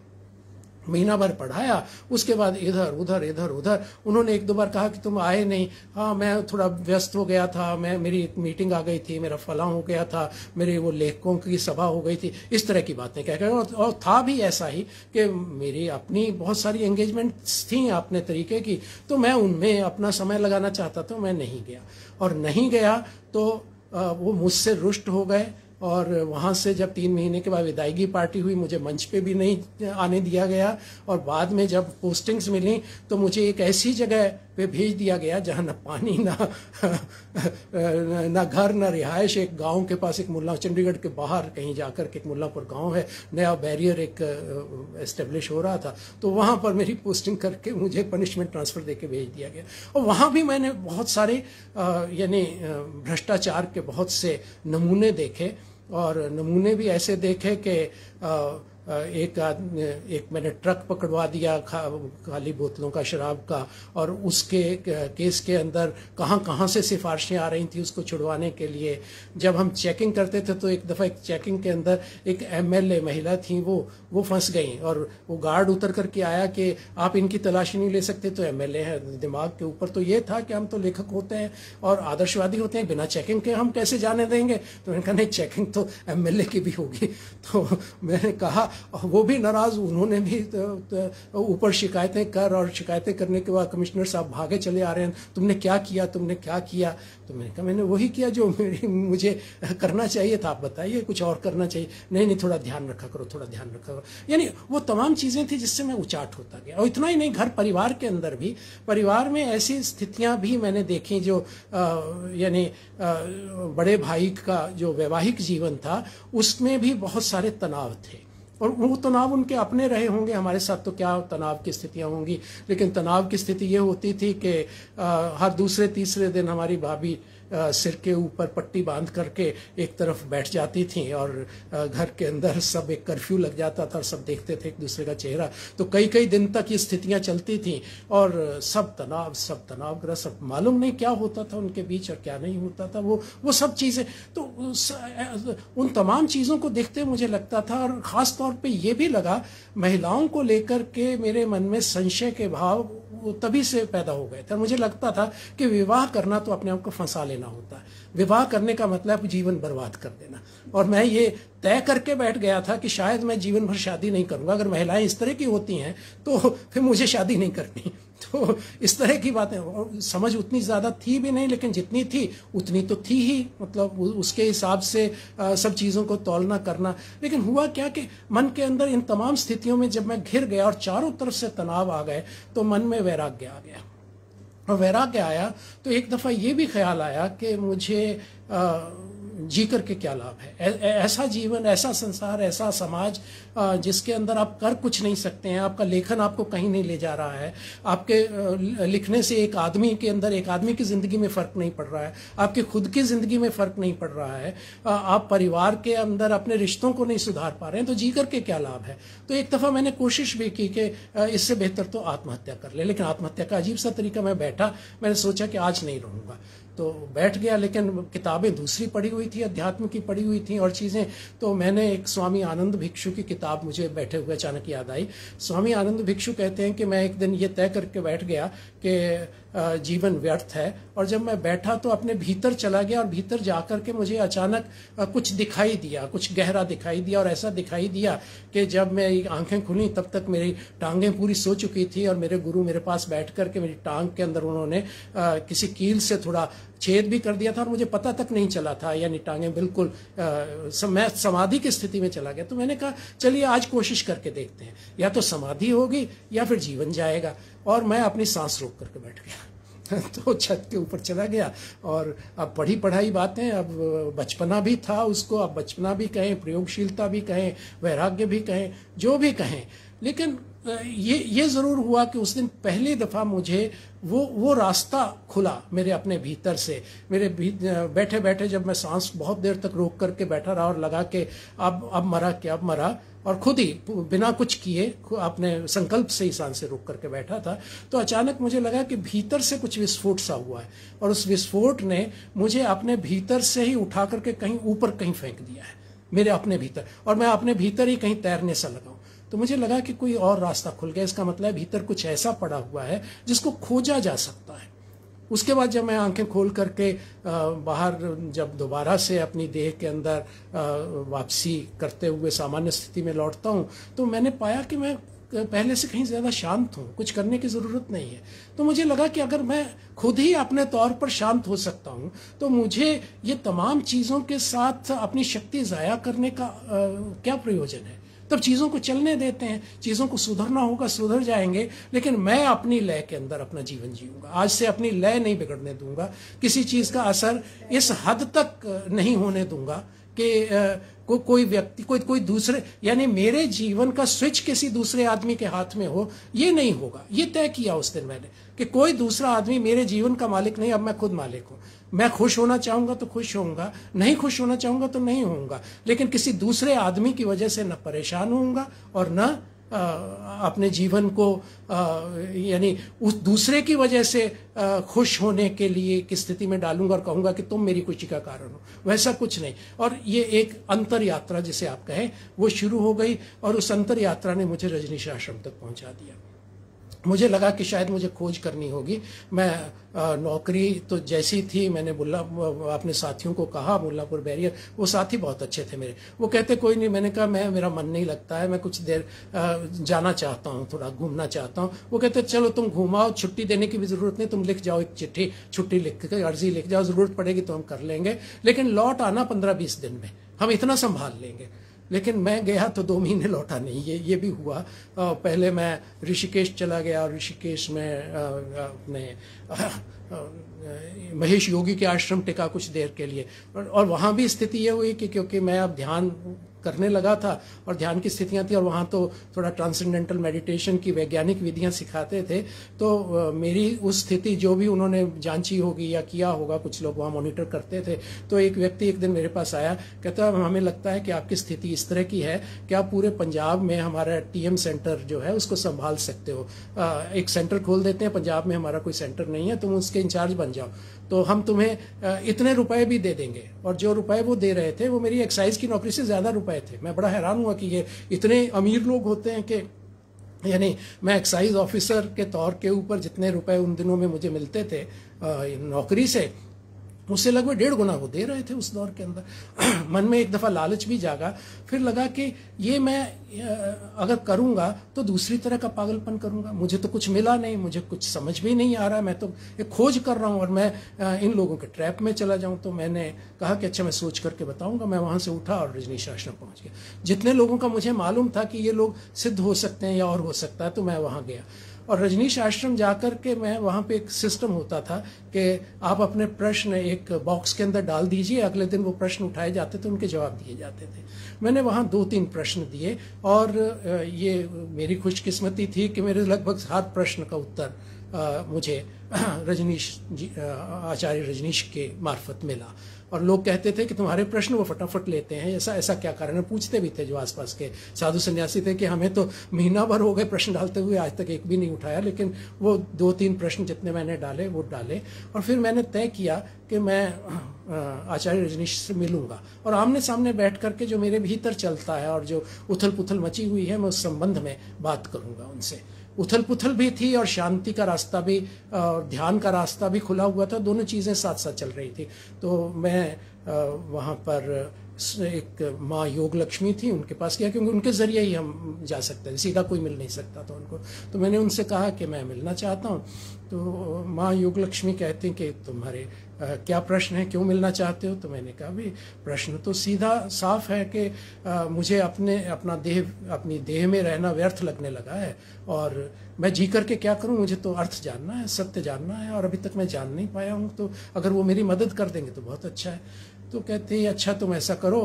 Speaker 1: महीना भर पढ़ाया उसके बाद इधर उधर इधर उधर उन्होंने एक दो बार कहा कि तुम आए नहीं हाँ मैं थोड़ा व्यस्त हो गया था मैं मेरी एक मीटिंग आ गई थी मेरा फला हो गया था मेरे वो लेखकों की सभा हो गई थी इस तरह की बातें कह कर और था भी ऐसा ही कि मेरी अपनी बहुत सारी एंगेजमेंट थी अपने तरीके की तो मैं उनमें अपना समय लगाना चाहता था तो मैं नहीं गया और नहीं गया तो वो मुझसे रुष्ट हो गए और वहाँ से जब तीन महीने के बाद विदायगी पार्टी हुई मुझे मंच पे भी नहीं आने दिया गया और बाद में जब पोस्टिंग्स मिली तो मुझे एक ऐसी जगह पे भेज दिया गया जहाँ ना पानी ना ना घर ना रिहायश एक गांव के पास एक मुल्ला चंडीगढ़ के बाहर कहीं जाकर के एक मुल्लापुर गांव है नया बैरियर एक इस्टेब्लिश uh, हो रहा था तो वहाँ पर मेरी पोस्टिंग करके मुझे पनिशमेंट ट्रांसफ़र दे के भेज दिया गया और वहाँ भी मैंने बहुत सारे uh, यानी uh, भ्रष्टाचार के बहुत से नमूने देखे और नमूने भी ऐसे देखे कि एक एक मैंने ट्रक पकड़वा दिया खा, खाली बोतलों का शराब का और उसके केस के अंदर कहाँ कहाँ से सिफारिशें आ रही थी उसको छुड़वाने के लिए जब हम चेकिंग करते थे तो एक दफ़ा एक चेकिंग के अंदर एक एमएलए महिला थी वो वो फंस गई और वो गार्ड उतर करके आया कि आप इनकी तलाशी नहीं ले सकते तो एमएलए हैं दिमाग के ऊपर तो ये था कि हम तो लेखक होते हैं और आदर्शवादी होते हैं बिना चेकिंग के हम कैसे जाने देंगे तो मैंने कहा नहीं चेकिंग तो एमएलए की भी होगी तो मैंने कहा वो भी नाराज उन्होंने भी तो, तो, ऊपर शिकायतें कर और शिकायतें करने के बाद कमिश्नर साहब भागे चले आ रहे हैं तुमने क्या किया तुमने क्या किया तो मैंने कहा मैंने वही किया जो मुझे करना चाहिए था आप बताइए कुछ और करना चाहिए नहीं नहीं थोड़ा ध्यान रखा करो थोड़ा ध्यान रखा करो यानी वो तमाम चीज़ें थी जिससे मैं उचाट होता गया और इतना ही नहीं घर परिवार के अंदर भी परिवार में ऐसी स्थितियाँ भी मैंने देखी जो यानी बड़े भाई का जो वैवाहिक जीवन था उसमें भी बहुत सारे तनाव थे और वो तनाव उनके अपने रहे होंगे हमारे साथ तो क्या तनाव की स्थितियाँ होंगी लेकिन तनाव की स्थिति ये होती थी कि हर दूसरे तीसरे दिन हमारी भाभी सिर के ऊपर पट्टी बांध करके एक तरफ बैठ जाती थी और घर के अंदर सब एक कर्फ्यू लग जाता था और सब देखते थे एक दूसरे का चेहरा तो कई कई दिन तक ये स्थितियां चलती थी और सब तनाव सब तनाव ग्रह सब मालूम नहीं क्या होता था उनके बीच और क्या नहीं होता था वो वो सब चीज़ें तो उन तमाम चीज़ों को देखते मुझे लगता था और ख़ासतौर पर यह भी लगा महिलाओं को लेकर के मेरे मन में संशय के भाव तभी से पैदा हो गए थे मुझे लगता था कि विवाह करना तो अपने आप को फंसा लेना होता है विवाह करने का मतलब जीवन बर्बाद कर देना और मैं ये तय करके बैठ गया था कि शायद मैं जीवन भर शादी नहीं करूंगा अगर महिलाएं इस तरह की होती हैं तो फिर मुझे शादी नहीं करनी तो इस तरह की बातें समझ उतनी ज़्यादा थी भी नहीं लेकिन जितनी थी उतनी तो थी ही मतलब उसके हिसाब से आ, सब चीज़ों को तोलना करना लेकिन हुआ क्या कि मन के अंदर इन तमाम स्थितियों में जब मैं घिर गया और चारों तरफ से तनाव आ गए तो मन में वैराग्य आ गया और वैराग्य आया तो एक दफ़ा ये भी ख्याल आया कि मुझे आ, जी करके क्या लाभ है ऐसा जीवन ऐसा संसार ऐसा समाज जिसके अंदर आप कर कुछ नहीं सकते हैं आपका लेखन आपको कहीं नहीं ले जा रहा है आपके लिखने से एक आदमी के अंदर एक आदमी की ज़िंदगी में फ़र्क नहीं पड़ रहा है आपके खुद की ज़िंदगी में फ़र्क नहीं पड़ रहा है आप परिवार के अंदर अपने रिश्तों को नहीं सुधार पा रहे हैं तो जी करके क्या लाभ है तो एक दफ़ा मैंने कोशिश भी की कि इससे बेहतर तो आत्महत्या कर ले लेकिन आत्महत्या का अजीब सा तरीका मैं बैठा मैंने सोचा कि आज नहीं रहूंगा तो बैठ गया लेकिन किताबें दूसरी पढ़ी हुई थी अध्यात्म की पढ़ी हुई थी और चीज़ें तो मैंने एक स्वामी आनंद भिक्षु की किताब मुझे बैठे हुए अचानक याद आई स्वामी आनंद भिक्षु कहते हैं कि मैं एक दिन ये तय करके बैठ गया कि जीवन व्यर्थ है और जब मैं बैठा तो अपने भीतर चला गया और भीतर जाकर के मुझे अचानक कुछ दिखाई दिया कुछ गहरा दिखाई दिया और ऐसा दिखाई दिया कि जब मैं आंखें खुली तब तक मेरी टांगें पूरी सो चुकी थी और मेरे गुरु मेरे पास बैठ करके मेरी टांग के अंदर उन्होंने किसी कील से थोड़ा छेद भी कर दिया था और मुझे पता तक नहीं चला था यानी टांगे बिल्कुल आ, मैं समाधि की स्थिति में चला गया तो मैंने कहा चलिए आज कोशिश करके देखते हैं या तो समाधि होगी या फिर जीवन जाएगा और मैं अपनी सांस रोक करके बैठ गया तो छत के ऊपर चला गया और अब पढ़ी पढ़ाई बातें अब बचपना भी था उसको अब बचपना भी कहें प्रयोगशीलता भी कहें वैराग्य भी कहें जो भी कहें लेकिन ये ये ज़रूर हुआ कि उस दिन पहली दफ़ा मुझे वो वो रास्ता खुला मेरे अपने भीतर से मेरे भी, बैठे बैठे जब मैं सांस बहुत देर तक रोक करके बैठा रहा और लगा कि अब अब मरा क्या अब मरा और खुद ही बिना कुछ किए अपने संकल्प से ही सांसें रोक करके बैठा था तो अचानक मुझे लगा कि भीतर से कुछ विस्फोट सा हुआ है और उस विस्फोट ने मुझे अपने भीतर से ही उठा करके कहीं ऊपर कहीं फेंक दिया है मेरे अपने भीतर और मैं अपने भीतर ही कहीं तैरने सा लगा तो मुझे लगा कि कोई और रास्ता खुल गया इसका मतलब भीतर कुछ ऐसा पड़ा हुआ है जिसको खोजा जा सकता है उसके बाद जब मैं आंखें खोल करके बाहर जब दोबारा से अपनी देह के अंदर वापसी करते हुए सामान्य स्थिति में लौटता हूँ तो मैंने पाया कि मैं पहले से कहीं ज़्यादा शांत हूँ कुछ करने की ज़रूरत नहीं है तो मुझे लगा कि अगर मैं खुद ही अपने तौर पर शांत हो सकता हूँ तो मुझे ये तमाम चीज़ों के साथ अपनी शक्ति ज़ाया करने का क्या प्रयोजन है तब चीज़ों को चलने देते हैं चीज़ों को सुधरना होगा सुधर जाएंगे लेकिन मैं अपनी लय के अंदर अपना जीवन जीऊंगा आज से अपनी लय नहीं बिगड़ने दूंगा किसी चीज़ का असर इस हद तक नहीं होने दूंगा कि को, कोई व्यक्ति कोई कोई दूसरे यानी मेरे जीवन का स्विच किसी दूसरे आदमी के हाथ में हो ये नहीं होगा ये तय किया उस दिन मैंने कि कोई दूसरा आदमी मेरे जीवन का मालिक नहीं अब मैं खुद मालिक हूं मैं खुश होना चाहूँगा तो खुश होऊंगा नहीं खुश होना चाहूँगा तो नहीं होऊंगा लेकिन किसी दूसरे आदमी की वजह से न परेशान होऊंगा और न अपने जीवन को यानी उस दूसरे की वजह से खुश होने के लिए की स्थिति में डालूंगा और कहूंगा कि तुम मेरी खुशी का कारण हो वैसा कुछ नहीं और ये एक अंतर यात्रा जिसे आप कहें वो शुरू हो गई और उस अंतर यात्रा ने मुझे रजनीश आश्रम तक पहुंचा दिया मुझे लगा कि शायद मुझे खोज करनी होगी मैं नौकरी तो जैसी थी मैंने बुल्ला अपने साथियों को कहा मुल्लापुर बैरियर वो साथी बहुत अच्छे थे मेरे वो कहते कोई नहीं मैंने कहा मैं मेरा मन नहीं लगता है मैं कुछ देर जाना चाहता हूँ थोड़ा घूमना चाहता हूँ वो कहते चलो तुम घुमाओ छुट्टी देने की भी जरूरत नहीं तुम लिख जाओ एक चिट्ठी छुट्टी लिख के अर्जी लिख जाओ जरूरत पड़ेगी तो हम कर लेंगे लेकिन लौट आना पंद्रह बीस दिन में हम इतना संभाल लेंगे लेकिन मैं गया तो दो महीने लौटा नहीं ये ये भी हुआ आ, पहले मैं ऋषिकेश चला गया और ऋषिकेश में अपने महेश योगी के आश्रम टिका कुछ देर के लिए और, और वहाँ भी स्थिति ये हुई कि क्योंकि मैं अब ध्यान करने लगा था और ध्यान की स्थितियाँ थी और वहाँ तो थोड़ा ट्रांसेंडेंटल मेडिटेशन की वैज्ञानिक विधियाँ सिखाते थे तो मेरी उस स्थिति जो भी उन्होंने जांची होगी या किया होगा कुछ लोग वहाँ मॉनिटर करते थे तो एक व्यक्ति एक दिन मेरे पास आया कहता हमें लगता है कि आपकी स्थिति इस तरह की है कि आप पूरे पंजाब में हमारा टीएम सेंटर जो है उसको संभाल सकते हो एक सेंटर खोल देते हैं पंजाब में हमारा कोई सेंटर नहीं है तुम उसके इंचार्ज बन जाओ तो हम तुम्हें इतने रुपए भी दे देंगे और जो रुपए वो दे रहे थे वो मेरी एक्साइज की नौकरी से ज़्यादा रुपए थे मैं बड़ा हैरान हुआ कि ये इतने अमीर लोग होते हैं कि यानी मैं एक्साइज ऑफिसर के तौर के ऊपर जितने रुपए उन दिनों में मुझे मिलते थे नौकरी से मुझसे लगभग डेढ़ गुना वो दे रहे थे उस दौर के अंदर मन में एक दफ़ा लालच भी जागा फिर लगा कि ये मैं अगर करूंगा तो दूसरी तरह का पागलपन करूंगा मुझे तो कुछ मिला नहीं मुझे कुछ समझ भी नहीं आ रहा मैं तो एक खोज कर रहा हूं और मैं इन लोगों के ट्रैप में चला जाऊं तो मैंने कहा कि अच्छा मैं सोच करके बताऊंगा मैं वहां से उठा और रजनीश आश्रम पहुंच गया जितने लोगों का मुझे मालूम था कि ये लोग सिद्ध हो सकते हैं या और हो सकता है तो मैं वहां गया और रजनीश आश्रम जाकर के मैं वहाँ पे एक सिस्टम होता था कि आप अपने प्रश्न एक बॉक्स के अंदर डाल दीजिए अगले दिन वो प्रश्न उठाए जाते थे उनके जवाब दिए जाते थे मैंने वहाँ दो तीन प्रश्न दिए और ये मेरी खुशकिस्मती थी कि मेरे लगभग हर प्रश्न का उत्तर मुझे रजनीश आचार्य रजनीश के मार्फत मिला और लोग कहते थे कि तुम्हारे प्रश्न वो फटाफट लेते हैं ऐसा ऐसा क्या कारण है पूछते भी थे जो आसपास के साधु सन्यासी थे कि हमें तो महीना भर हो गए प्रश्न डालते हुए आज तक एक भी नहीं उठाया लेकिन वो दो तीन प्रश्न जितने मैंने डाले वो डाले और फिर मैंने तय किया कि मैं आचार्य रजनीश से मिलूंगा और आमने सामने बैठ करके जो मेरे भीतर चलता है और जो उथल पुथल मची हुई है मैं उस संबंध में बात करूंगा उनसे उथल पुथल भी थी और शांति का रास्ता भी ध्यान का रास्ता भी खुला हुआ था दोनों चीज़ें साथ साथ चल रही थी तो मैं वहाँ पर एक माँ योग लक्ष्मी थी उनके पास गया क्योंकि उनके ज़रिए ही हम जा सकते हैं सीधा कोई मिल नहीं सकता था उनको तो मैंने उनसे कहा कि मैं मिलना चाहता हूँ तो माँ योग लक्ष्मी कहते हैं कि तुम्हारे क्या प्रश्न है क्यों मिलना चाहते हो तो मैंने कहा भाई प्रश्न तो सीधा साफ है कि मुझे अपने अपना देह अपनी देह में रहना व्यर्थ लगने लगा है और मैं जी करके क्या करूं मुझे तो अर्थ जानना है सत्य जानना है और अभी तक मैं जान नहीं पाया हूं तो अगर वो मेरी मदद कर देंगे तो बहुत अच्छा है तो कहते हैं अच्छा तुम ऐसा करो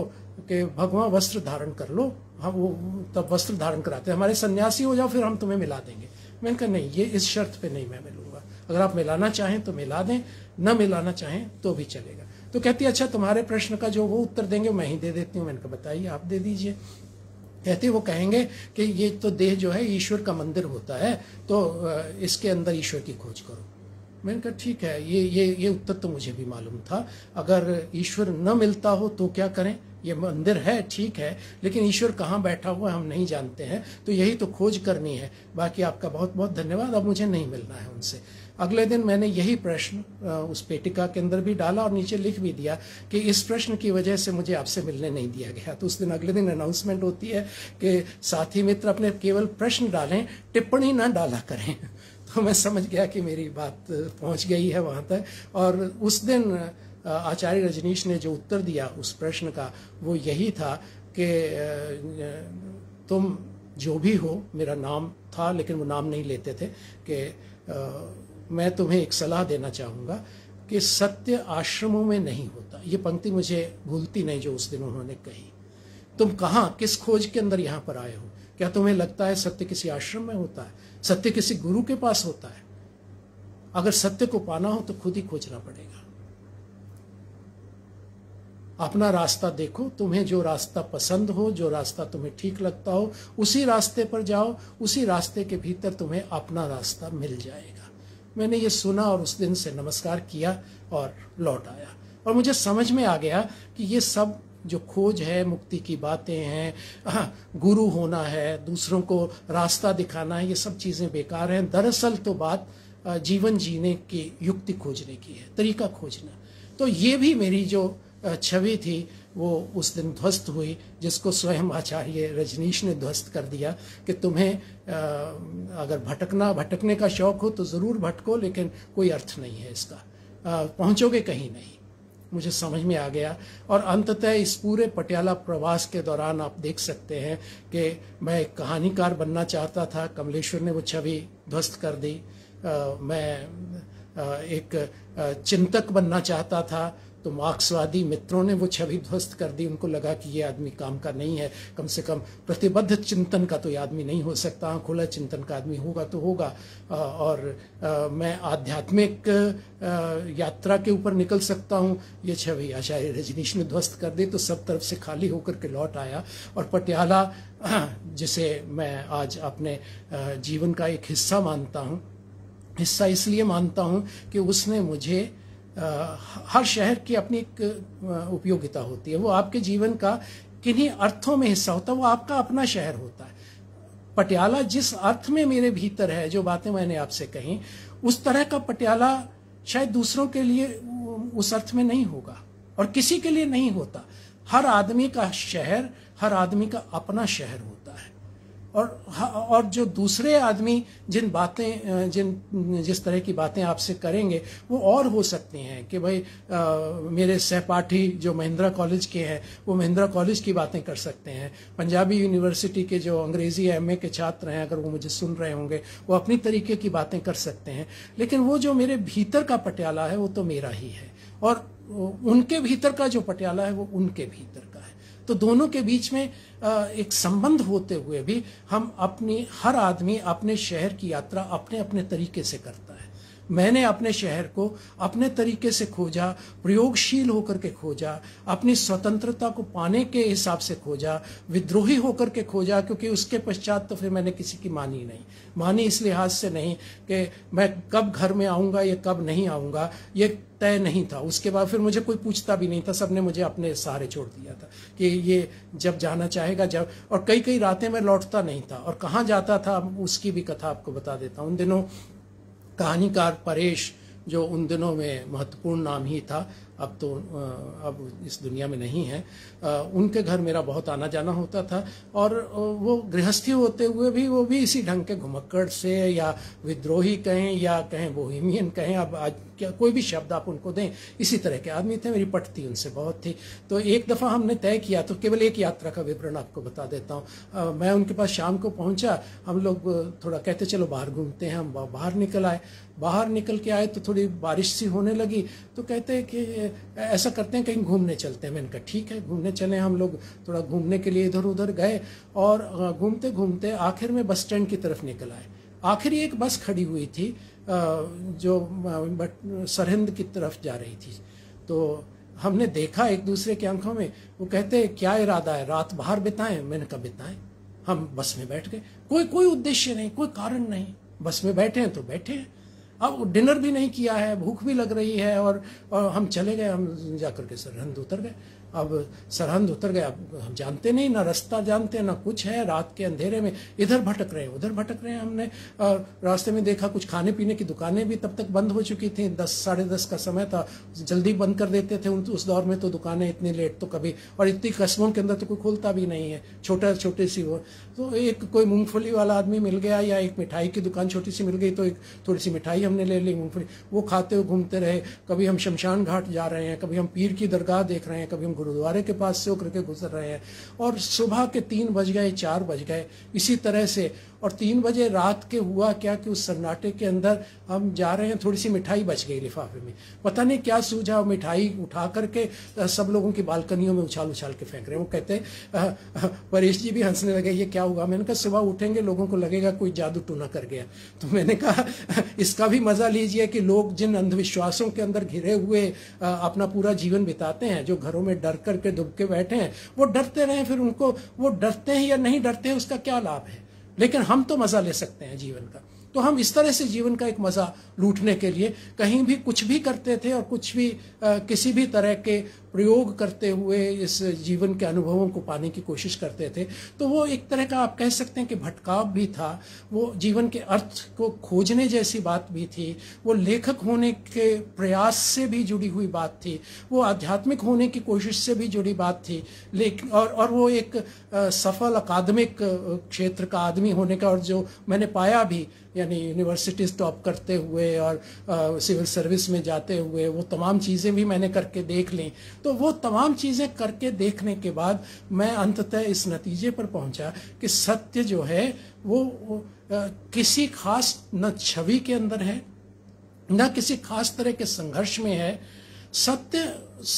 Speaker 1: कि भगवान वस्त्र धारण कर लो हम हाँ, वो तब वस्त्र धारण कराते हमारे सन्यासी हो जाओ फिर हम तुम्हें मिला देंगे मैंने कहा नहीं ये इस शर्त पे नहीं मैं मिलूंगा अगर आप मिलाना चाहें तो मिला दें न मिलाना चाहें तो भी चलेगा तो कहती है अच्छा तुम्हारे प्रश्न का जो वो उत्तर देंगे मैं ही दे देती हूँ मैंने कहा बताइए आप दे दीजिए कहते वो कहेंगे कि ये तो देह जो है ईश्वर का मंदिर होता है तो इसके अंदर ईश्वर की खोज करो मैंने कहा ठीक है ये ये ये उत्तर तो मुझे भी मालूम था अगर ईश्वर न मिलता हो तो क्या करें ये मंदिर है ठीक है लेकिन ईश्वर कहाँ बैठा हुआ हम नहीं जानते हैं तो यही तो खोज करनी है बाकी आपका बहुत बहुत धन्यवाद अब मुझे नहीं मिलना है उनसे अगले दिन मैंने यही प्रश्न उस पेटिका के अंदर भी डाला और नीचे लिख भी दिया कि इस प्रश्न की वजह से मुझे आपसे मिलने नहीं दिया गया तो उस दिन अगले दिन अनाउंसमेंट होती है कि साथी मित्र अपने केवल प्रश्न डालें टिप्पणी ना डाला करें तो मैं समझ गया कि मेरी बात पहुंच गई है वहां तक और उस दिन आचार्य रजनीश ने जो उत्तर दिया उस प्रश्न का वो यही था कि तुम जो भी हो मेरा नाम था लेकिन वो नाम नहीं लेते थे कि मैं तुम्हें एक सलाह देना चाहूंगा कि सत्य आश्रमों में नहीं होता ये पंक्ति मुझे भूलती नहीं जो उस दिन उन्होंने कही तुम कहाँ किस खोज के अंदर यहाँ पर आए हो क्या तुम्हें लगता है सत्य किसी आश्रम में होता है सत्य किसी गुरु के पास होता है अगर सत्य को पाना हो तो खुद ही खोजना पड़ेगा अपना रास्ता देखो तुम्हें जो रास्ता पसंद हो जो रास्ता तुम्हें ठीक लगता हो उसी रास्ते पर जाओ उसी रास्ते के भीतर तुम्हें अपना रास्ता मिल जाएगा मैंने ये सुना और उस दिन से नमस्कार किया और लौट आया और मुझे समझ में आ गया कि ये सब जो खोज है मुक्ति की बातें हैं हाँ, गुरु होना है दूसरों को रास्ता दिखाना है ये सब चीज़ें बेकार हैं दरअसल तो बात जीवन जीने की युक्ति खोजने की है तरीका खोजना तो ये भी मेरी जो छवि थी वो उस दिन ध्वस्त हुई जिसको स्वयं आचार्य रजनीश ने ध्वस्त कर दिया कि तुम्हें अगर भटकना भटकने का शौक हो तो ज़रूर भटको लेकिन कोई अर्थ नहीं है इसका पहुँचोगे कहीं नहीं मुझे समझ में आ गया और अंततः इस पूरे पटियाला प्रवास के दौरान आप देख सकते हैं कि मैं एक कहानीकार बनना चाहता था कमलेश्वर ने वो छवि ध्वस्त कर दी आ, मैं आ, एक चिंतक बनना चाहता था तो मार्क्सवादी मित्रों ने वो छवि ध्वस्त कर दी उनको लगा कि ये आदमी काम का नहीं है कम से कम प्रतिबद्ध चिंतन का तो ये आदमी नहीं हो सकता खुला चिंतन का आदमी होगा तो होगा और मैं आध्यात्मिक यात्रा के ऊपर निकल सकता हूँ ये छवि आचार्य रजनीश ने ध्वस्त कर दी तो सब तरफ से खाली होकर के लौट आया और पटियाला जिसे मैं आज अपने जीवन का एक हिस्सा मानता हूँ हिस्सा इसलिए मानता हूँ कि उसने मुझे हर शहर की अपनी एक उपयोगिता होती है वो आपके जीवन का किन्हीं अर्थों में हिस्सा होता है वो आपका अपना शहर होता है पटियाला जिस अर्थ में मेरे भीतर है जो बातें मैंने आपसे कही उस तरह का पटियाला शायद दूसरों के लिए उस अर्थ में नहीं होगा और किसी के लिए नहीं होता हर आदमी का शहर हर आदमी का अपना शहर होता और हाँ, और जो दूसरे आदमी जिन बातें जिन जिस तरह की बातें आपसे करेंगे वो और हो सकती हैं कि भाई आ, मेरे सहपाठी जो महिंद्रा कॉलेज के हैं वो महिंद्रा कॉलेज की बातें कर सकते हैं पंजाबी यूनिवर्सिटी के जो अंग्रेजी एम के छात्र हैं अगर वो मुझे सुन रहे होंगे वो अपनी तरीके की बातें कर सकते हैं लेकिन वो जो मेरे भीतर का पटियाला है वो तो मेरा ही है और उनके भीतर का जो पटियाला है वो उनके भीतर का है तो दोनों के बीच में एक संबंध होते हुए भी हम अपनी हर आदमी अपने शहर की यात्रा अपने अपने तरीके से करते मैंने अपने शहर को अपने तरीके से खोजा प्रयोगशील होकर के खोजा अपनी स्वतंत्रता को पाने के हिसाब से खोजा विद्रोही होकर के खोजा क्योंकि उसके पश्चात तो फिर मैंने किसी की मानी नहीं मानी इस लिहाज से नहीं कि मैं कब घर में आऊँगा या कब नहीं आऊँगा ये तय नहीं था उसके बाद फिर मुझे कोई पूछता भी नहीं था सबने मुझे अपने सहारे छोड़ दिया था कि ये जब जाना चाहेगा जब और कई कई रातें मैं लौटता नहीं था और कहाँ जाता था उसकी भी कथा आपको बता देता हूँ उन दिनों कहानीकार परेश जो उन दिनों में महत्वपूर्ण नाम ही था अब तो अब इस दुनिया में नहीं है उनके घर मेरा बहुत आना जाना होता था और वो गृहस्थी होते हुए भी वो भी इसी ढंग के घुमक्कड़ से या विद्रोही कहें या कहें बोहिमियन कहें अब आज क्या कोई भी शब्द आप उनको दें इसी तरह के आदमी थे मेरी पटती उनसे बहुत थी तो एक दफ़ा हमने तय किया तो केवल एक यात्रा का विवरण आपको बता देता हूँ मैं उनके पास शाम को पहुँचा हम लोग थोड़ा कहते चलो बाहर घूमते हैं हम बाहर निकल आए बाहर निकल के आए तो थोड़ी बारिश सी होने लगी तो कहते हैं कि ऐसा करते हैं कहीं घूमने चलते हैं मैंने कहा ठीक है घूमने चले हम लोग थोड़ा घूमने के लिए इधर उधर गए और घूमते घूमते आखिर में बस स्टैंड की तरफ निकल आए आखिर एक बस खड़ी हुई थी जो सरहिंद की तरफ जा रही थी तो हमने देखा एक दूसरे की आंखों में वो कहते हैं क्या इरादा है रात बाहर बिताएं मैंने कहा बिताएं हम बस में बैठ गए कोई कोई उद्देश्य नहीं कोई कारण नहीं बस में बैठे हैं तो बैठे हैं अब डिनर भी नहीं किया है भूख भी लग रही है और, और हम चले गए हम जा करके सरहद उतर गए अब सरहद उतर गया हम जानते नहीं ना रास्ता जानते ना कुछ है रात के अंधेरे में इधर भटक रहे हैं उधर भटक रहे हैं हमने और रास्ते में देखा कुछ खाने पीने की दुकानें भी तब तक बंद हो चुकी थी दस साढ़े दस का समय था जल्दी बंद कर देते थे उस दौर में तो दुकानें इतनी लेट तो कभी और इतनी कस्बों के अंदर तो कोई खोलता भी नहीं है छोटा छोटी सी वो तो एक कोई मूंगफली वाला आदमी मिल गया या एक मिठाई की दुकान छोटी सी मिल गई तो एक थोड़ी सी मिठाई हमने ले ली मूंगफली वो खाते हुए घूमते रहे कभी हम शमशान घाट जा रहे हैं कभी हम पीर की दरगाह देख रहे हैं कभी हम गुरुद्वारे के पास से होकर के गुजर रहे हैं और सुबह के तीन बज गए चार बज गए इसी तरह से और तीन बजे रात के हुआ क्या कि उस सन्नाटे के अंदर हम जा रहे हैं थोड़ी सी मिठाई बच गई लिफाफे में पता नहीं क्या सूझा मिठाई उठा करके सब लोगों की बालकनियों में उछाल उछाल के फेंक रहे हैं वो कहते परेश जी भी हंसने लगे ये क्या हुआ मैंने कहा सुबह उठेंगे लोगों को लगेगा कोई जादू टूना कर गया तो मैंने कहा इसका भी मजा लीजिए कि लोग जिन अंधविश्वासों के अंदर घिरे हुए अपना पूरा जीवन बिताते हैं जो घरों में डर करके दुबके बैठे हैं वो डरते रहे फिर उनको वो डरते हैं या नहीं डरते हैं उसका क्या लाभ है लेकिन हम तो मजा ले सकते हैं जीवन का तो हम इस तरह से जीवन का एक मजा लूटने के लिए कहीं भी कुछ भी करते थे और कुछ भी आ, किसी भी तरह के प्रयोग करते हुए इस जीवन के अनुभवों को पाने की कोशिश करते थे तो वो एक तरह का आप कह सकते हैं कि भटकाव भी था वो जीवन के अर्थ को खोजने जैसी बात भी थी वो लेखक होने के प्रयास से भी जुड़ी हुई बात थी वो आध्यात्मिक होने की कोशिश से भी जुड़ी बात थी लेकिन और और वो एक सफल अकादमिक क्षेत्र का आदमी होने का और जो मैंने पाया भी यानी यूनिवर्सिटीज़ टॉप करते हुए और सिविल सर्विस में जाते हुए वो तमाम चीज़ें भी मैंने करके देख ली तो वो तमाम चीज़ें करके देखने के बाद मैं अंततः इस नतीजे पर पहुंचा कि सत्य जो है वो, वो आ, किसी खास न छवि के अंदर है न किसी खास तरह के संघर्ष में है सत्य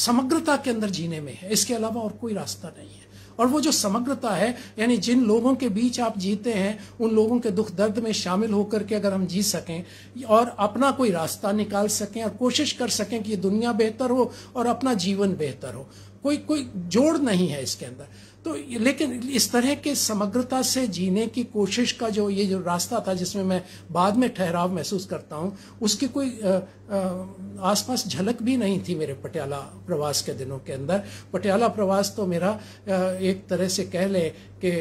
Speaker 1: समग्रता के अंदर जीने में है इसके अलावा और कोई रास्ता नहीं है और वो जो समग्रता है यानी जिन लोगों के बीच आप जीते हैं उन लोगों के दुख दर्द में शामिल होकर के अगर हम जी सकें और अपना कोई रास्ता निकाल सकें और कोशिश कर सकें कि दुनिया बेहतर हो और अपना जीवन बेहतर हो कोई कोई जोड़ नहीं है इसके अंदर तो लेकिन इस तरह के समग्रता से जीने की कोशिश का जो ये जो रास्ता था जिसमें मैं बाद में ठहराव महसूस करता हूँ उसकी कोई आसपास झलक भी नहीं थी मेरे पटियाला प्रवास के दिनों के अंदर पटियाला प्रवास तो मेरा एक तरह से कह ले कि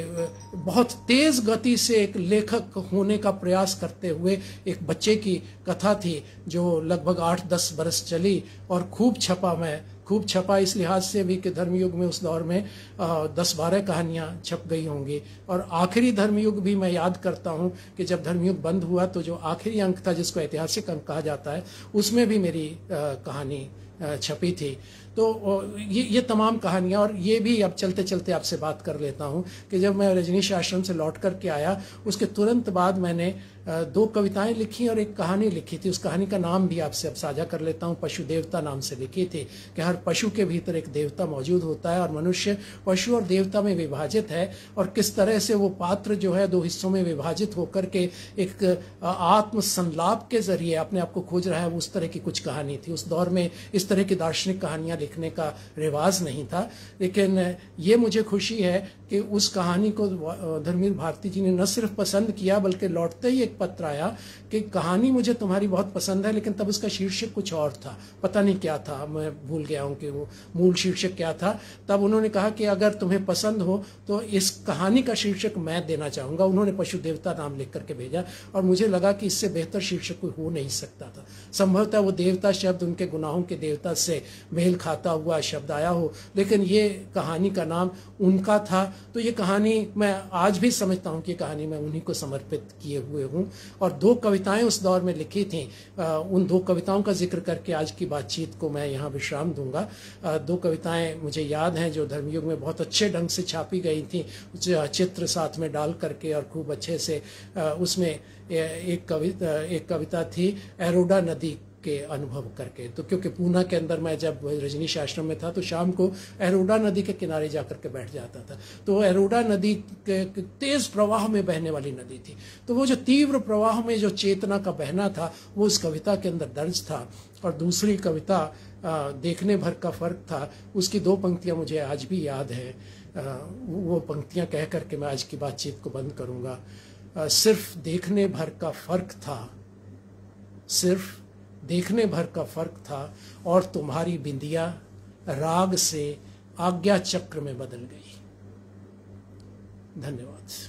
Speaker 1: बहुत तेज गति से एक लेखक होने का प्रयास करते हुए एक बच्चे की कथा थी जो लगभग आठ दस बरस चली और खूब छपा मैं खूब छपा इस लिहाज से भी कि धर्मयुग में उस दौर में दस बारह कहानियाँ छप गई होंगी और आखिरी धर्मयुग भी मैं याद करता हूँ कि जब धर्मयुग बंद हुआ तो जो आखिरी अंक था जिसको ऐतिहासिक अंक कहा जाता है उसमें भी मेरी कहानी छपी थी तो ये ये तमाम कहानियाँ और ये भी अब चलते चलते आपसे बात कर लेता हूँ कि जब मैं रजनीश आश्रम से लौट करके आया उसके तुरंत बाद मैंने दो कविताएं लिखी और एक कहानी लिखी थी उस कहानी का नाम भी आपसे अब साझा कर लेता हूँ पशु देवता नाम से लिखी थी कि हर पशु के भीतर एक देवता मौजूद होता है और मनुष्य पशु और देवता में विभाजित है और किस तरह से वो पात्र जो है दो हिस्सों में विभाजित होकर के एक आत्मसंलाप के जरिए अपने आप को खोज रहा है उस तरह की कुछ कहानी थी उस दौर में इस तरह की दार्शनिक कहानियां लिखने का रिवाज नहीं था लेकिन ये मुझे खुशी है कि उस कहानी को धर्मीर भारती जी ने न सिर्फ पसंद किया बल्कि लौटते ही एक पत्र आया कि कहानी मुझे तुम्हारी बहुत पसंद है लेकिन तब उसका शीर्षक कुछ और था पता नहीं क्या था मैं भूल गया हूँ कि वो मूल शीर्षक क्या था तब उन्होंने कहा कि अगर तुम्हें पसंद हो तो इस कहानी का शीर्षक मैं देना चाहूँगा उन्होंने पशु देवता नाम लिख करके भेजा और मुझे लगा कि इससे बेहतर शीर्षक कोई हो नहीं सकता था संभवतः वो देवता शब्द उनके गुनाहों के देवता से मेल खाता हुआ शब्द आया हो लेकिन ये कहानी का नाम उनका था तो ये कहानी मैं आज भी समझता हूँ कि कहानी मैं उन्हीं को समर्पित किए हुए हूँ और दो कविताएं उस दौर में लिखी आ, उन दो कविताओं का जिक्र करके आज की बातचीत को मैं यहाँ विश्राम दूंगा दो कविताएं मुझे याद हैं जो धर्मयुग में बहुत अच्छे ढंग से छापी गई थी चित्र साथ में डाल करके और खूब अच्छे से उसमें एक कविता एक कविता थी एरोडा नदी के अनुभव करके तो क्योंकि पूना के अंदर मैं जब रजनीश आश्रम में था तो शाम को एरोडा नदी के किनारे जाकर के बैठ जाता था तो एरोडा नदी तेज प्रवाह में बहने वाली नदी थी तो वो जो तीव्र प्रवाह में जो चेतना का बहना था वो उस कविता के अंदर दर्ज था और दूसरी कविता देखने भर का फर्क था उसकी दो पंक्तियां मुझे आज भी याद है वो पंक्तियां कह करके मैं आज की बातचीत को बंद करूंगा सिर्फ देखने भर का फर्क था सिर्फ देखने भर का फर्क था और तुम्हारी बिंदिया राग से आज्ञा चक्र में बदल गई धन्यवाद